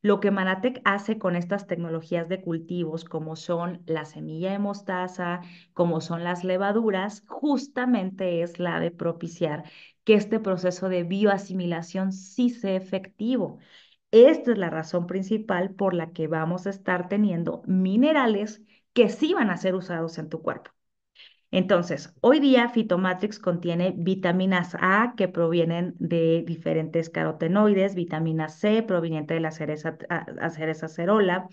Lo que Manatec hace con estas tecnologías de cultivos, como son la semilla de mostaza, como son las levaduras, justamente es la de propiciar que este proceso de bioasimilación sí sea efectivo. Esta es la razón principal por la que vamos a estar teniendo minerales que sí van a ser usados en tu cuerpo. Entonces, hoy día Fitomatrix contiene vitaminas A que provienen de diferentes carotenoides, vitamina C proveniente de la cereza, ah, cereza acerola,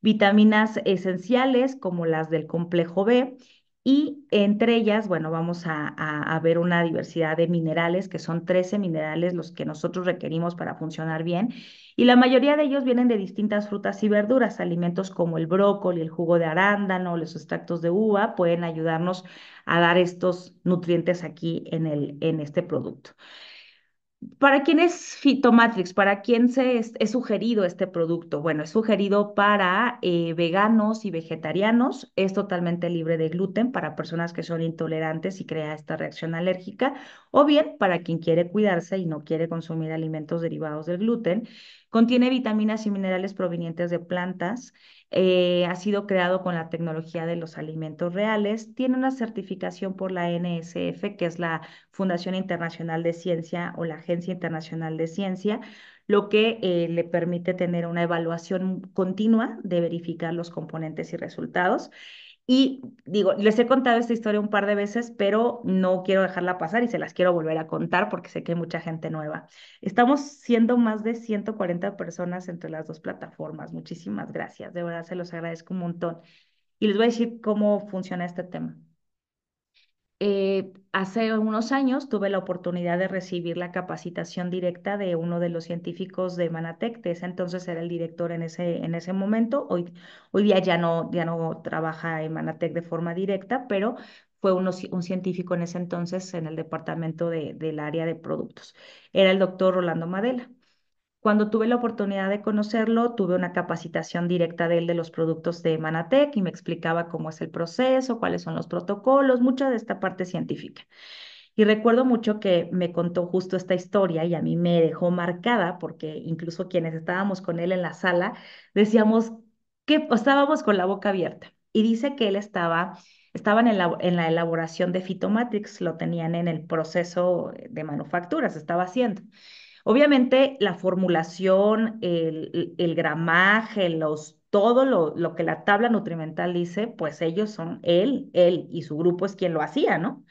vitaminas esenciales como las del complejo B y entre ellas, bueno, vamos a, ver una diversidad de minerales, que son 13 minerales los que nosotros requerimos para funcionar bien. Y la mayoría de ellos vienen de distintas frutas y verduras. Alimentos como el brócoli, el jugo de arándano, los extractos de uva pueden ayudarnos a dar estos nutrientes aquí en, el, en este producto. ¿Para quién es Fitomatrix? ¿Para quién se es, sugerido este producto? Bueno, es sugerido para eh, veganos y vegetarianos. Es totalmente libre de gluten para personas que son intolerantes y crea esta reacción alérgica. O bien para quien quiere cuidarse y no quiere consumir alimentos derivados del gluten. Contiene vitaminas y minerales provenientes de plantas. Eh, ha sido creado con la tecnología de los alimentos reales, tiene una certificación por la NSF, que es la Fundación Internacional de Ciencia o la Agencia Internacional de Ciencia, lo que eh, le permite tener una evaluación continua de verificar los componentes y resultados. Y digo, les he contado esta historia un par de veces, pero no quiero dejarla pasar y se las quiero volver a contar porque sé que hay mucha gente nueva. Estamos siendo más de 140 personas entre las dos plataformas. Muchísimas gracias, de verdad se los agradezco un montón. Y les voy a decir cómo funciona este tema. Eh, hace unos años tuve la oportunidad de recibir la capacitación directa de uno de los científicos de Manatec, que ese entonces era el director en ese, en ese momento. Hoy, hoy día ya no, ya no trabaja en Manatec de forma directa, pero fue un científico en ese entonces en el departamento del área de productos. Era el doctor Rolando Madela. Cuando tuve la oportunidad de conocerlo, tuve una capacitación directa de él de los productos de Manatec y me explicaba cómo es el proceso, cuáles son los protocolos, mucha de esta parte científica. Y recuerdo mucho que me contó justo esta historia y a mí me dejó marcada porque incluso quienes estábamos con él en la sala decíamos que estábamos con la boca abierta. Y dice que él estaba, estaban en la, en la elaboración de Fitomatrix, lo tenían en el proceso de manufactura, se estaba haciendo. Obviamente la formulación, el, el gramaje, los, todo lo, que la tabla nutrimental dice, pues ellos son él, él y su grupo es quien lo hacía, ¿no?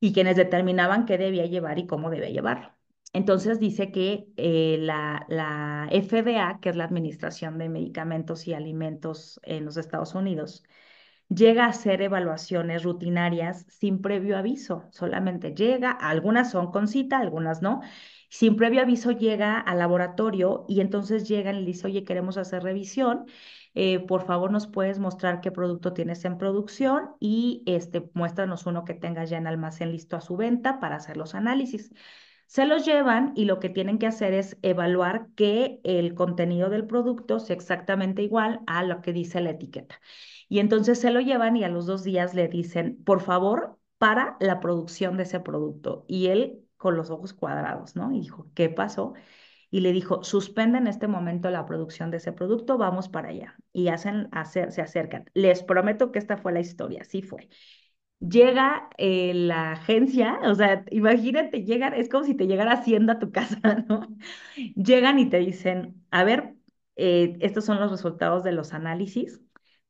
Y quienes determinaban qué debía llevar y cómo debía llevarlo. Entonces dice que eh, la, la, FDA, que es la Administración de Medicamentos y Alimentos en los Estados Unidos, llega a hacer evaluaciones rutinarias sin previo aviso, solamente llega, algunas son con cita, algunas no, sin previo aviso llega al laboratorio y entonces llegan y le dice, oye, queremos hacer revisión. Eh, por favor, nos puedes mostrar qué producto tienes en producción y este, muéstranos uno que tengas ya en almacén listo a su venta para hacer los análisis. Se los llevan y lo que tienen que hacer es evaluar que el contenido del producto sea exactamente igual a lo que dice la etiqueta. Y entonces se lo llevan y a los dos días le dicen, por favor, para la producción de ese producto. Y él con los ojos cuadrados, ¿no? Y dijo, ¿qué pasó? Y le dijo, suspenden en este momento la producción de ese producto, vamos para allá. Y hacen, hacer, se acercan. Les prometo que esta fue la historia, así fue. Llega eh, la agencia, o sea, imagínate, llegan, es como si te llegara Hacienda a tu casa, ¿no? Llegan y te dicen, a ver, eh, estos son los resultados de los análisis,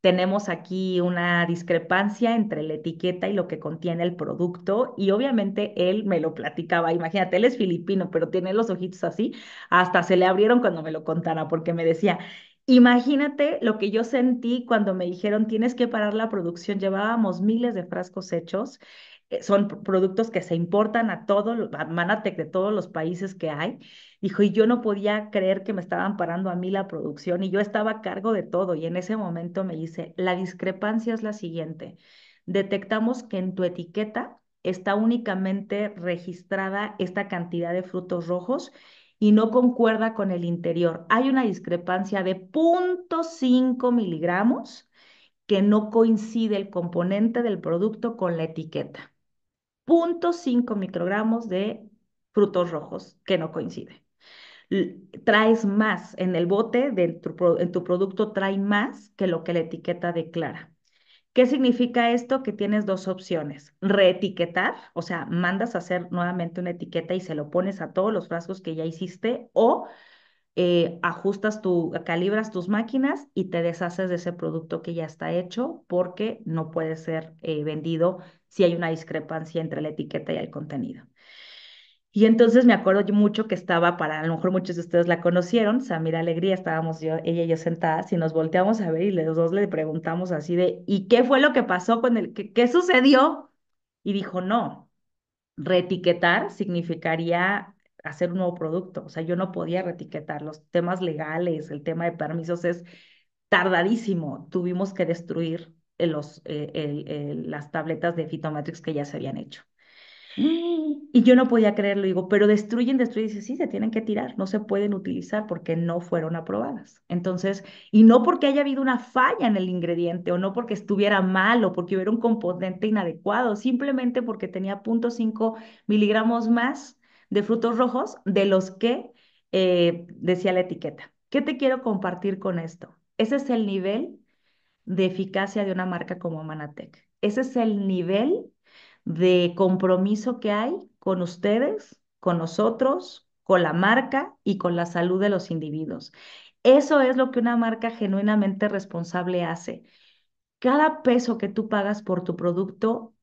tenemos aquí una discrepancia entre la etiqueta y lo que contiene el producto y obviamente él me lo platicaba, imagínate, él es filipino, pero tiene los ojitos así, hasta se le abrieron cuando me lo contara porque me decía, imagínate lo que yo sentí cuando me dijeron tienes que parar la producción, llevábamos miles de frascos hechos eh, son productos que se importan a todo, a Manatec de todos los países que hay. Dijo, y yo no podía creer que me estaban parando a mí la producción y yo estaba a cargo de todo. Y en ese momento me dice, la discrepancia es la siguiente. Detectamos que en tu etiqueta está únicamente registrada esta cantidad de frutos rojos y no concuerda con el interior. Hay una discrepancia de 0.5 miligramos que no coincide el componente del producto con la etiqueta. 0.5 microgramos de frutos rojos que no coincide. Traes más en el bote, de tu, en tu producto trae más que lo que la etiqueta declara. ¿Qué significa esto? Que tienes dos opciones. Reetiquetar, o sea, mandas a hacer nuevamente una etiqueta y se lo pones a todos los frascos que ya hiciste o eh, ajustas tu, calibras tus máquinas y te deshaces de ese producto que ya está hecho porque no puede ser eh, vendido si hay una discrepancia entre la etiqueta y el contenido. Y entonces me acuerdo yo mucho que estaba, para a lo mejor muchos de ustedes la conocieron, Samira Alegría, estábamos yo, ella y yo sentadas y nos volteamos a ver y los dos le preguntamos así de, ¿y qué fue lo que pasó con el, qué, sucedió? Y dijo, no, reetiquetar significaría hacer un nuevo producto, o sea, yo no podía reetiquetar los temas legales, el tema de permisos es tardadísimo, tuvimos que destruir eh, los, eh, las tabletas de Fitomatrix que ya se habían hecho. Mm. Y yo no podía creerlo, digo, pero destruyen, destruyen, dice, sí, se tienen que tirar, no se pueden utilizar porque no fueron aprobadas. Entonces, y no porque haya habido una falla en el ingrediente o no porque estuviera mal o porque hubiera un componente inadecuado, simplemente porque tenía 0.5 miligramos más de frutos rojos de los que eh, decía la etiqueta. ¿Qué te quiero compartir con esto? Ese es el nivel de eficacia de una marca como Manatec. Ese es el nivel de compromiso que hay con ustedes, con nosotros, con la marca y con la salud de los individuos. Eso es lo que una marca genuinamente responsable hace. Cada peso que tú pagas por tu producto,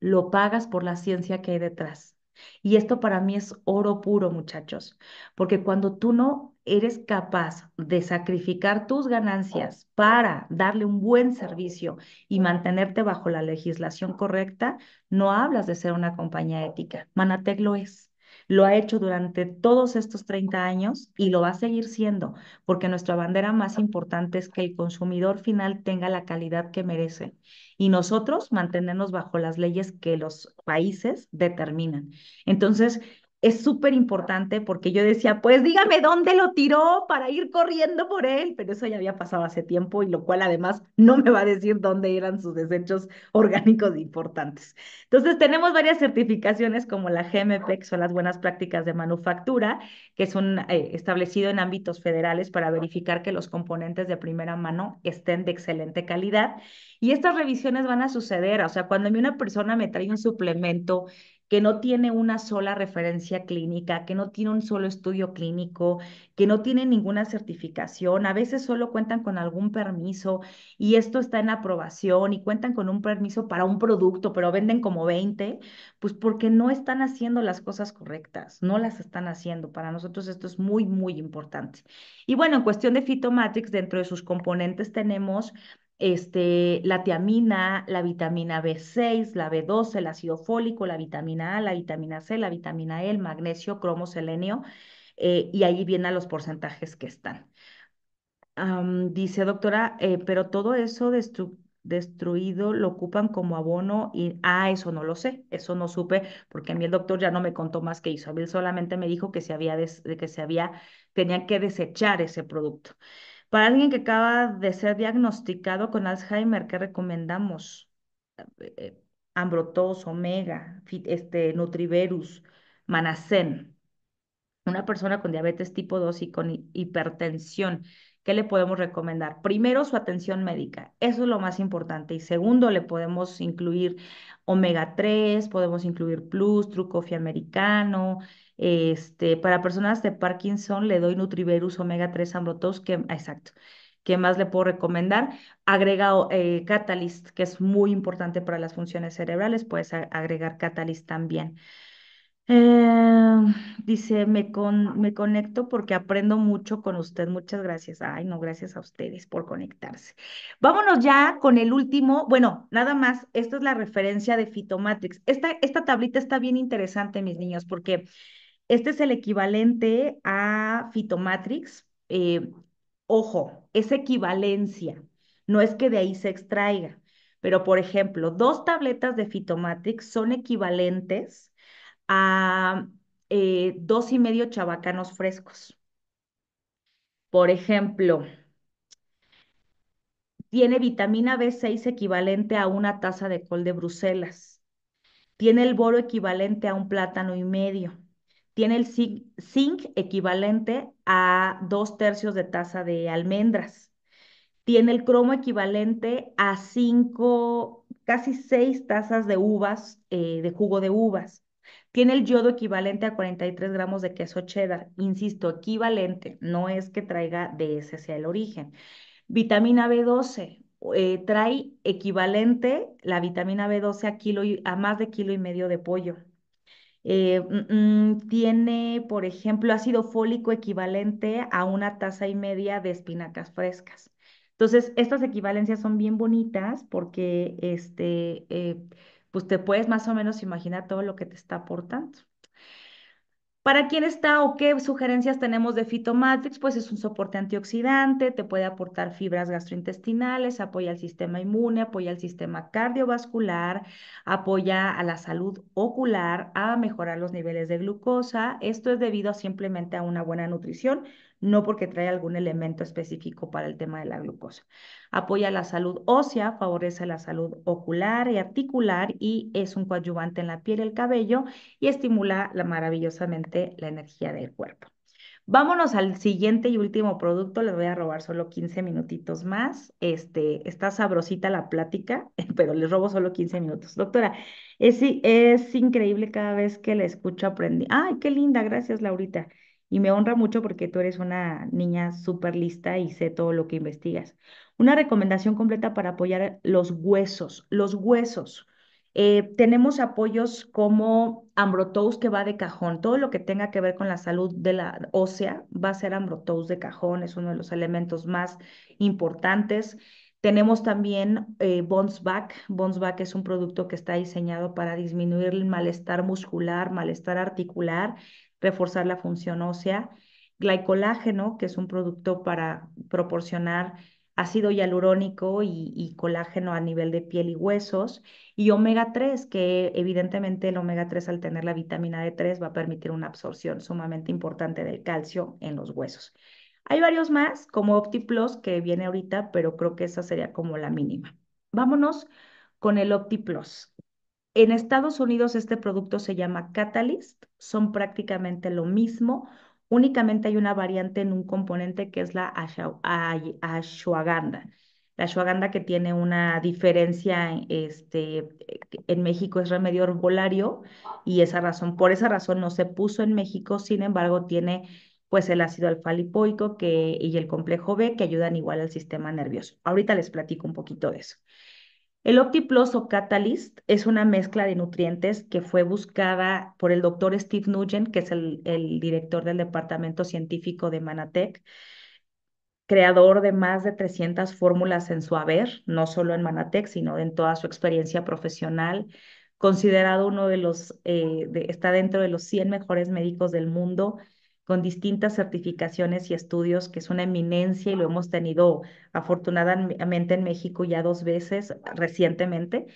lo pagas por la ciencia que hay detrás. Y esto para mí es oro puro, muchachos, porque cuando tú no eres capaz de sacrificar tus ganancias para darle un buen servicio y mantenerte bajo la legislación correcta, no hablas de ser una compañía ética. Manatec lo es. Lo ha hecho durante todos estos 30 años y lo va a seguir siendo, porque nuestra bandera más importante es que el consumidor final tenga la calidad que merece y nosotros mantenernos bajo las leyes que los países determinan. Entonces, es súper importante porque yo decía, pues dígame dónde lo tiró para ir corriendo por él, pero eso ya había pasado hace tiempo y lo cual además no me va a decir dónde eran sus desechos orgánicos importantes. Entonces tenemos varias certificaciones como la GMP, que son las buenas prácticas de manufactura, que es un, eh, establecido en ámbitos federales para verificar que los componentes de primera mano estén de excelente calidad. Y estas revisiones van a suceder, o sea, cuando a mí una persona me trae un suplemento, que no tiene una sola referencia clínica, que no tiene un solo estudio clínico, que no tiene ninguna certificación, a veces solo cuentan con algún permiso y esto está en aprobación y cuentan con un permiso para un producto, pero venden como 20, pues porque no están haciendo las cosas correctas, no las están haciendo. Para nosotros esto es muy, muy importante. Y bueno, en cuestión de Fitomatrix, dentro de sus componentes tenemos este, la tiamina, la vitamina B6, la B12, el ácido fólico, la vitamina A, la vitamina C, la vitamina E, el magnesio, cromo, selenio, eh, y ahí vienen los porcentajes que están. dice doctora, eh, pero todo eso destruido lo ocupan como abono y, ah, eso no lo sé, eso no supe, porque a mí el doctor ya no me contó más que hizo, a mí solamente me dijo que se había, que se había, que desechar ese producto. Para alguien que acaba de ser diagnosticado con Alzheimer, ¿qué recomendamos? Eh, Ambrotos, Omega, este, Nutriverus, Manacén. Una persona con diabetes tipo 2 y con hipertensión, ¿qué le podemos recomendar? Primero, su atención médica, eso es lo más importante. Y segundo, le podemos incluir omega 3, podemos incluir plus, truco, americano. Este, para personas de Parkinson le doy Nutriverus omega 3 Ambrotos, que exacto. ¿Qué más le puedo recomendar? Agrega eh, Catalyst, que es muy importante para las funciones cerebrales, puedes agregar Catalyst también. Em, dice, me, ah. me conecto porque aprendo mucho con usted. Muchas gracias. Ay, no, gracias a ustedes por conectarse. Vámonos ya con el último. Bueno, nada más, esta es la referencia de Fitomatrix. Esta, esta tablita está bien interesante, mis niños, porque este es el equivalente a Fitomatrix. Eh, ojo, es equivalencia. No es que de ahí se extraiga. Pero, por ejemplo, dos tabletas de Fitomatrix son equivalentes a eh, dos y medio chabacanos frescos. Por ejemplo, tiene vitamina B6 equivalente a una taza de col de Bruselas. Tiene el boro equivalente a un plátano y medio. Tiene el zinc, equivalente a dos tercios de taza de almendras. Tiene el cromo equivalente a cinco, casi seis tazas de uvas, eh, de jugo de uvas. Tiene el yodo equivalente a 43 gramos de queso cheddar. Insisto, equivalente, no es que traiga de ese sea el origen. Vitamina B12, eh, trae equivalente la vitamina B12 a, kilo a más de kilo y medio de pollo. Eh, mm, mm, tiene, por ejemplo, ácido fólico equivalente a una taza y media de espinacas frescas. Entonces, estas equivalencias son bien bonitas porque este, eh, pues te puedes más o menos imaginar todo lo que te está aportando. ¿Para quién está o qué sugerencias tenemos de Fitomatrix? Pues es un soporte antioxidante, te puede aportar fibras gastrointestinales, apoya al sistema inmune, apoya al sistema cardiovascular, apoya a la salud ocular, a mejorar los niveles de glucosa. Esto es debido simplemente a una buena nutrición, no porque trae algún elemento específico para el tema de la glucosa. Apoya la salud ósea, favorece la salud ocular y articular y es un coadyuvante en la piel y el cabello y estimula maravillosamente la energía del cuerpo. Vámonos al siguiente y último producto. Les voy a robar solo 15 minutitos más. Este, está sabrosita la plática, pero les robo solo 15 minutos. Doctora, es, es increíble cada vez que la escucho aprendí. Ay, qué linda, gracias Laurita y me honra mucho porque tú eres una niña súper lista y sé todo lo que investigas. Una recomendación completa para apoyar los huesos, los huesos. Eh, tenemos apoyos como Ambrotous que va de cajón. Todo lo que tenga que ver con la salud de la ósea va a ser Ambrotous de cajón, es uno de los elementos más importantes. Tenemos también eh, Back. Bones Back es un producto que está diseñado para disminuir el malestar muscular, malestar articular reforzar la función ósea, Glicolágeno, que es un producto para proporcionar ácido hialurónico y, y, colágeno a nivel de piel y huesos, y omega 3, que evidentemente el omega 3 al tener la vitamina D3 va a permitir una absorción sumamente importante del calcio en los huesos. Hay varios más, como OptiPlus, que viene ahorita, pero creo que esa sería como la mínima. Vámonos con el OptiPlus, en Estados Unidos este producto se llama Catalyst, son prácticamente lo mismo, únicamente hay una variante en un componente que es la ashwagandha. La ashwagandha que tiene una diferencia, este, en México es remedio herbolario y esa razón, por esa razón no se puso en México, sin embargo tiene pues el ácido alfa-lipoico que, y el complejo B que ayudan igual al sistema nervioso. Ahorita les platico un poquito de eso. El OptiPlus o Catalyst es una mezcla de nutrientes que fue buscada por el doctor Steve Nugent, que es el, director del Departamento Científico de Manatec, creador de más de 300 fórmulas en su haber, no solo en Manatec, sino en toda su experiencia profesional, considerado uno de los, eh, está dentro de los 100 mejores médicos del mundo con distintas certificaciones y estudios, que es una eminencia y lo hemos tenido afortunadamente en México ya dos veces recientemente.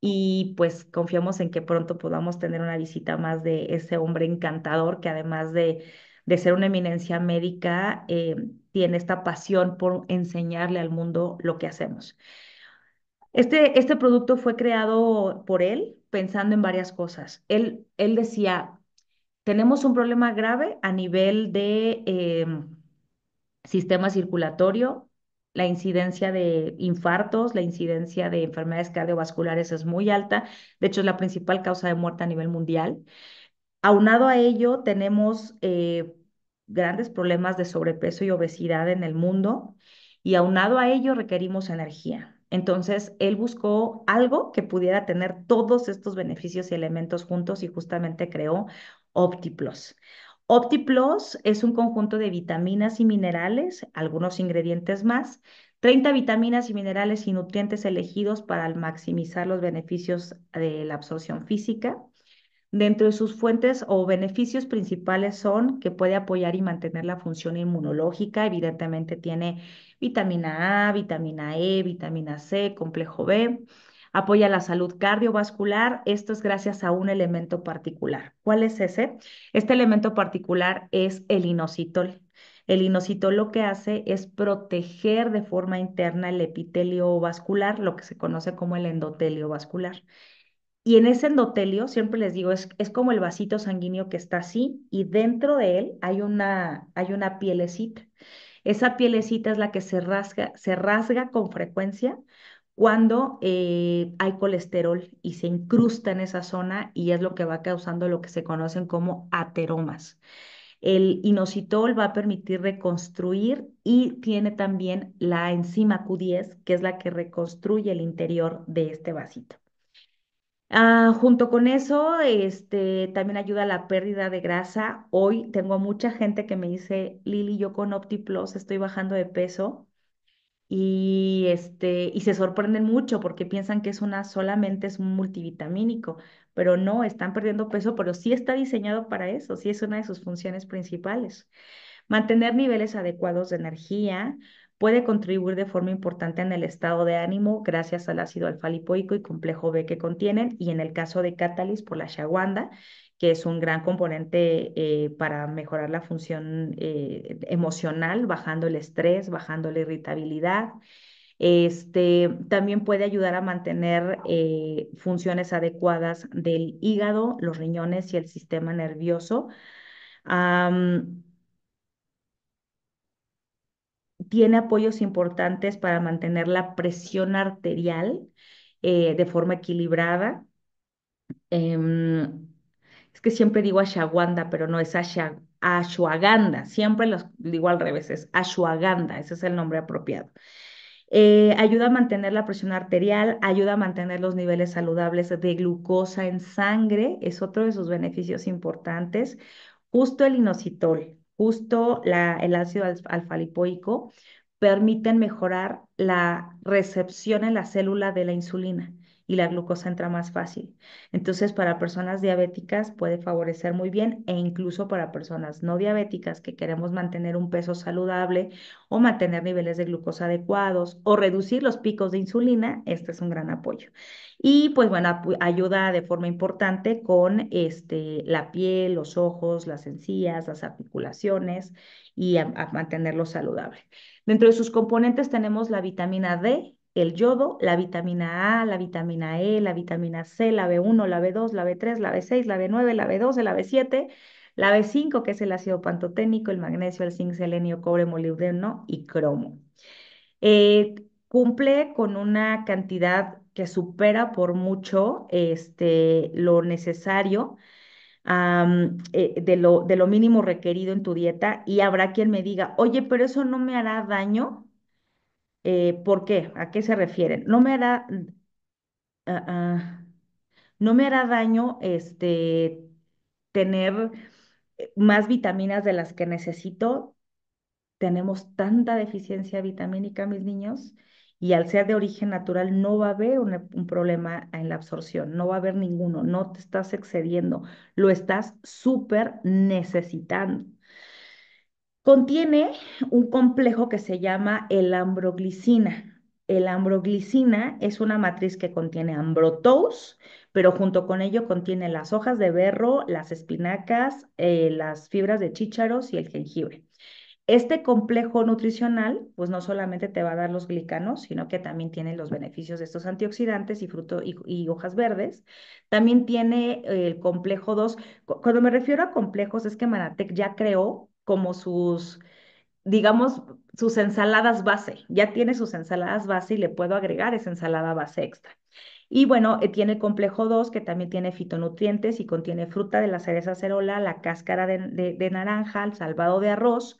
Y pues confiamos en que pronto podamos tener una visita más de ese hombre encantador que además de, ser una eminencia médica, eh, tiene esta pasión por enseñarle al mundo lo que hacemos. Este, este producto fue creado por él pensando en varias cosas. Él, él decía, tenemos un problema grave a nivel de em, sistema circulatorio, la incidencia de infartos, la incidencia de enfermedades cardiovasculares es muy alta, de hecho es la principal causa de muerte a nivel mundial. Aunado a ello, tenemos eh, grandes problemas de sobrepeso y obesidad en el mundo y aunado a ello requerimos energía. Entonces, él buscó algo que pudiera tener todos estos beneficios y elementos juntos y justamente creó OptiPlus. OptiPlus es un conjunto de vitaminas y minerales, algunos ingredientes más, 30 vitaminas y minerales y nutrientes elegidos para maximizar los beneficios de la absorción física. Dentro de sus fuentes o beneficios principales son que puede apoyar y mantener la función inmunológica, evidentemente tiene vitamina A, vitamina E, vitamina C, complejo B, apoya la salud cardiovascular. Esto es gracias a un elemento particular. ¿Cuál es ese? Este elemento particular es el inositol. El inositol lo que hace es proteger de forma interna el epitelio vascular, lo que se conoce como el endotelio vascular. Y en ese endotelio, siempre les digo, es, es, como el vasito sanguíneo que está así y dentro de él hay una, hay una pielecita. Esa pielecita es la que se rasga, se rasga con frecuencia cuando eh, hay colesterol y se incrusta en esa zona y es lo que va causando lo que se conocen como ateromas. El inositol va a permitir reconstruir y tiene también la enzima Q10, que es la que reconstruye el interior de este vasito. Ah, junto con eso, este, también ayuda a la pérdida de grasa. Hoy tengo mucha gente que me dice, Lili, yo con OptiPlus estoy bajando de peso y, este, y se sorprenden mucho porque piensan que es una solamente es un multivitamínico, pero no, están perdiendo peso, pero sí está diseñado para eso, sí es una de sus funciones principales. Mantener niveles adecuados de energía puede contribuir de forma importante en el estado de ánimo gracias al ácido alfa-lipoico y complejo B que contienen y en el caso de Catalyst por la shawanda que es un gran componente eh, para mejorar la función eh, emocional, bajando el estrés, bajando la irritabilidad. Este, también puede ayudar a mantener eh, funciones adecuadas del hígado, los riñones y el sistema nervioso. tiene apoyos importantes para mantener la presión arterial de forma equilibrada. Em, es que siempre digo ashwagandha, pero no es ashuaganda. ashwagandha, siempre lo digo al revés, es ashwagandha, ese es el nombre apropiado. Eh, ayuda a mantener la presión arterial, ayuda a mantener los niveles saludables de glucosa en sangre, es otro de sus beneficios importantes. Justo el inositol, justo el ácido alfalipoico permiten mejorar la recepción en la célula de la insulina y la glucosa entra más fácil. Entonces, para personas diabéticas puede favorecer muy bien e incluso para personas no diabéticas que queremos mantener un peso saludable o mantener niveles de glucosa adecuados o reducir los picos de insulina, este es un gran apoyo. Y pues bueno, ayuda de forma importante con este, la piel, los ojos, las encías, las articulaciones y a mantenerlo saludable. Dentro de sus componentes tenemos la vitamina D, el yodo, la vitamina A, la vitamina E, la vitamina C, la B1, la B2, la B3, la B6, la B9, la B12, la B7, la B5, que es el ácido pantoténico, el magnesio, el zinc, selenio, cobre, molibdeno y cromo. Eh, cumple con una cantidad que supera por mucho este, lo necesario. Eh, de, de lo mínimo requerido en tu dieta y habrá quien me diga, oye, pero eso no me hará daño. Eh, ¿Por qué? ¿A qué se refieren? No me hará, ah, ah, no me daño este, tener eh, más vitaminas de las que necesito. Tenemos tanta deficiencia vitamínica, mis niños, y al ser de origen natural no va a haber un, un, problema en la absorción, no va a haber ninguno, no te estás excediendo, lo estás súper necesitando. Contiene un complejo que se llama el ambroglicina. El ambroglicina es una matriz que contiene ambrotos, pero junto con ello contiene las hojas de berro, las espinacas, eh, las fibras de chícharos y el jengibre. Este complejo nutricional, pues no solamente te va a dar los glicanos, sino que también tiene los beneficios de estos antioxidantes y, fruto, y, y hojas verdes. También tiene eh, el complejo 2. Cuando me refiero a complejos, es que Manatec ya creó como sus, digamos, sus ensaladas base. Ya tiene sus ensaladas base y le puedo agregar esa ensalada base extra. Y bueno, eh, tiene complejo 2 que también tiene fitonutrientes y contiene fruta de la cereza cerola, la cáscara de, naranja, el salvado de arroz,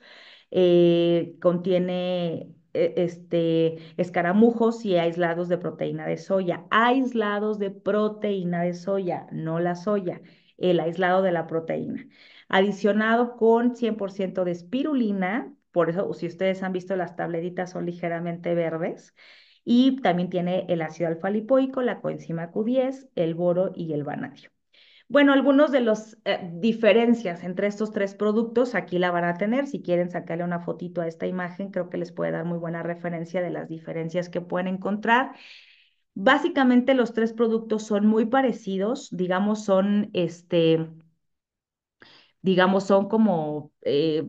eh, contiene eh, este, escaramujos y aislados de proteína de soya. Aislados de proteína de soya, no la soya, el aislado de la proteína adicionado con 100% de espirulina, por eso si ustedes han visto las tableritas son ligeramente verdes, y también tiene el ácido alfa lipoico, la coenzima Q10, el boro y el vanadio. Bueno, algunos de las eh, diferencias entre estos tres productos aquí la van a tener. Si quieren sacarle una fotito a esta imagen, creo que les puede dar muy buena referencia de las diferencias que pueden encontrar. Básicamente los tres productos son muy parecidos, digamos, son este, digamos, son como eh,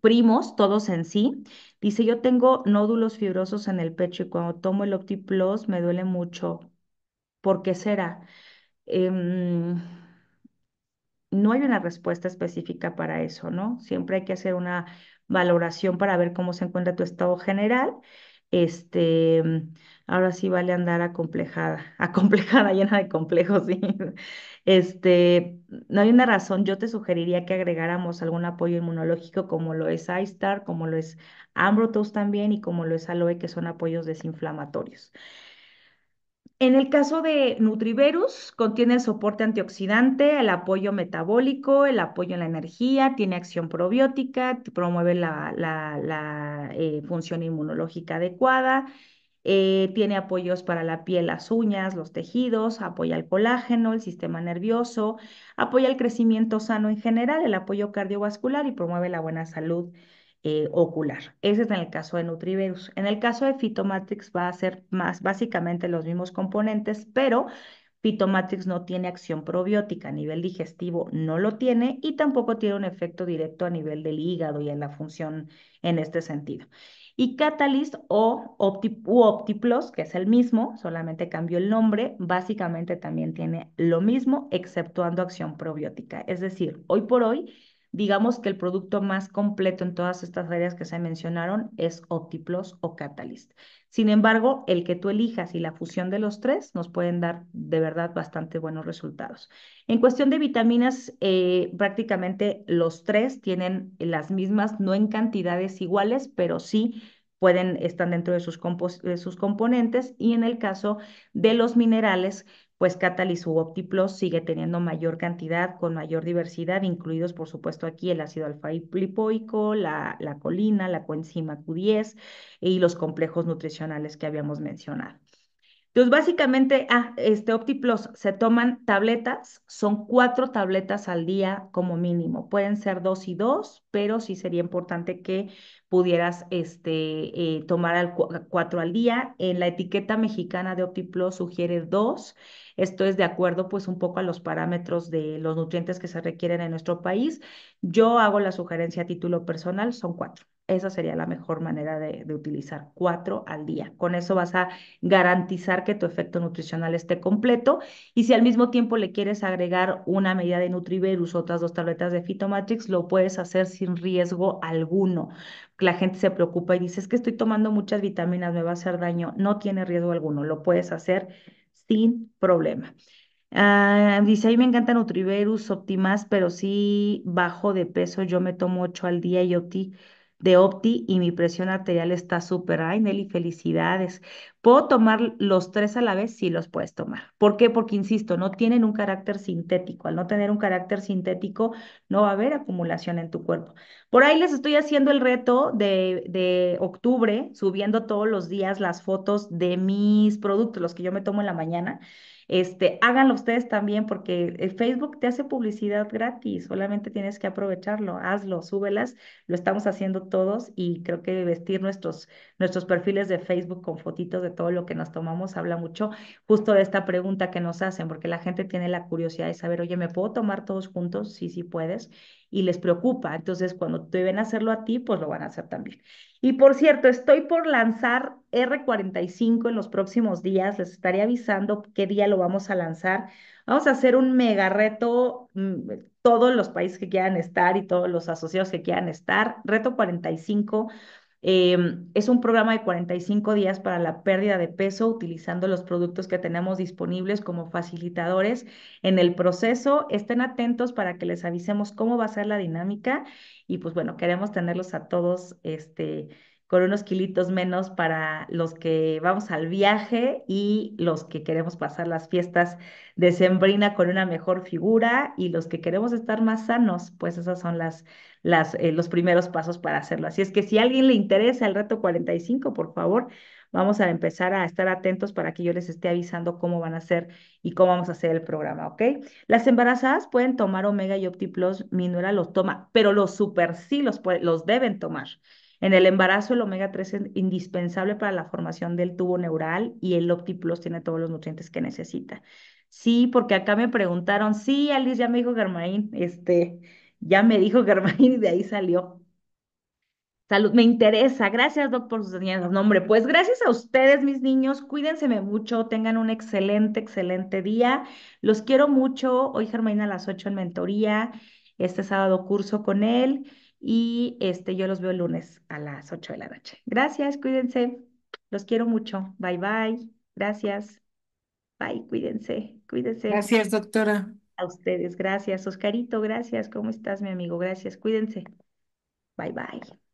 primos, todos en sí. Dice, yo tengo nódulos fibrosos en el pecho y cuando tomo el Plus, me duele mucho. ¿Por qué será? Em, no hay una respuesta específica para eso, ¿no? Siempre hay que hacer una valoración para ver cómo se encuentra tu estado general este, ahora sí vale andar acomplejada, acomplejada, llena de complejos, ¿sí? Este, no hay una razón, yo te sugeriría que agregáramos algún apoyo inmunológico como lo es iStar, como lo es Ambrotos también y como lo es Aloe, que son apoyos desinflamatorios. En el caso de Nutriverus, contiene soporte antioxidante, el apoyo metabólico, el apoyo en la energía, tiene acción probiótica, promueve la, eh, función inmunológica adecuada, eh, tiene apoyos para la piel, las uñas, los tejidos, apoya el colágeno, el sistema nervioso, apoya el crecimiento sano en general, el apoyo cardiovascular y promueve la buena salud eh, ocular. Ese es en el caso de Nutriverus. En el caso de Fitomatrix va a ser más básicamente los mismos componentes, pero Fitomatrix no tiene acción probiótica a nivel digestivo, no lo tiene y tampoco tiene un efecto directo a nivel del hígado y en la función en este sentido. Y Catalyst o OptiPlus Optiplos, que es el mismo, solamente cambió el nombre, básicamente también tiene lo mismo, exceptuando acción probiótica. Es decir, hoy por hoy Digamos que el producto más completo en todas estas áreas que se mencionaron es Optiplos o Catalyst. Sin embargo, el que tú elijas y la fusión de los tres nos pueden dar de verdad bastante buenos resultados. En cuestión de vitaminas, eh, prácticamente los tres tienen las mismas, no en cantidades iguales, pero sí pueden, estar dentro de sus, de sus componentes. Y en el caso de los minerales, pues Catalyst sigue teniendo mayor cantidad, con mayor diversidad, incluidos por supuesto aquí el ácido alfa lipoico, la, la colina, la coenzima Q10 y los complejos nutricionales que habíamos mencionado. Entonces, básicamente, ah, este OptiPlus se toman tabletas, son cuatro tabletas al día como mínimo. Pueden ser dos y dos, pero sí sería importante que pudieras este, eh, tomar cuatro al día. En la etiqueta mexicana de OptiPlus sugiere dos. Esto es de acuerdo, pues, un poco a los parámetros de los nutrientes que se requieren en nuestro país. Yo hago la sugerencia a título personal, son cuatro. Esa sería la mejor manera de, utilizar, cuatro al día. Con eso vas a garantizar que tu efecto nutricional esté completo y si al mismo tiempo le quieres agregar una medida de Nutriverus, otras dos tabletas de Fitomatrix, lo puedes hacer sin riesgo alguno. La gente se preocupa y dice, es que estoy tomando muchas vitaminas, me va a hacer daño. No tiene riesgo alguno, lo puedes hacer sin problema. Ah, dice, a me encanta Nutriverus, Optimas, pero sí bajo de peso, yo me tomo ocho al día y Opti de Opti y mi presión arterial está súper. Ay, Nelly, felicidades. ¿Puedo tomar los tres a la vez? Sí, los puedes tomar. ¿Por qué? Porque, insisto, no tienen un carácter sintético. Al no tener un carácter sintético, no va a haber acumulación en tu cuerpo. Por ahí les estoy haciendo el reto de, de octubre, subiendo todos los días las fotos de mis productos, los que yo me tomo en la mañana. Este, háganlo ustedes también porque eh, Facebook te hace publicidad gratis, solamente tienes que aprovecharlo, hazlo, súbelas, lo estamos haciendo todos y creo que vestir nuestros, nuestros perfiles de Facebook con fotitos de todo lo que nos tomamos habla mucho justo de esta pregunta que nos hacen, porque la gente tiene la curiosidad de saber, oye, ¿me puedo tomar todos juntos? Sí, sí puedes y les preocupa. Entonces, cuando te ven hacerlo a ti, pues lo van a hacer también. Y por cierto, estoy por lanzar R45 en los próximos días. Les estaré avisando qué día lo vamos a lanzar. Vamos a hacer un mega reto, mm, todos los países que quieran estar y todos los asociados que quieran estar. Reto 45 em, es un programa de 45 días para la pérdida de peso utilizando los productos que tenemos disponibles como facilitadores en el proceso. Estén atentos para que les avisemos cómo va a ser la dinámica y pues bueno, queremos tenerlos a todos este, con unos kilitos menos para los que vamos al viaje y los que queremos pasar las fiestas de Sembrina con una mejor figura y los que queremos estar más sanos, pues esos son las, las eh, los primeros pasos para hacerlo. Así es que si a alguien le interesa el reto 45, por favor, vamos a empezar a estar atentos para que yo les esté avisando cómo van a ser y cómo vamos a hacer el programa, ¿ok? Las embarazadas pueden tomar Omega y OptiPlus, mi los toma, pero los super sí los, los deben tomar en el embarazo, el omega 3 es indispensable para la formación del tubo neural y el OptiPlus tiene todos los nutrientes que necesita. Sí, porque acá me preguntaron, sí, Alice ya me dijo Germain, este, ya me dijo Germain y de ahí salió. Salud, me interesa. Gracias, doctor, por su nombre. pues gracias a ustedes, mis niños. Cuídense mucho, tengan un excelente, excelente día. Los quiero mucho. Hoy Germain a las 8 en mentoría, este sábado curso con él. Y este, yo los veo lunes a las 8 de la noche. Gracias, cuídense. Los quiero mucho. Bye, bye. Gracias. Bye, cuídense, cuídense. Gracias, doctora. A ustedes, gracias. Oscarito, gracias. ¿Cómo estás, mi amigo? Gracias, cuídense. Bye, bye.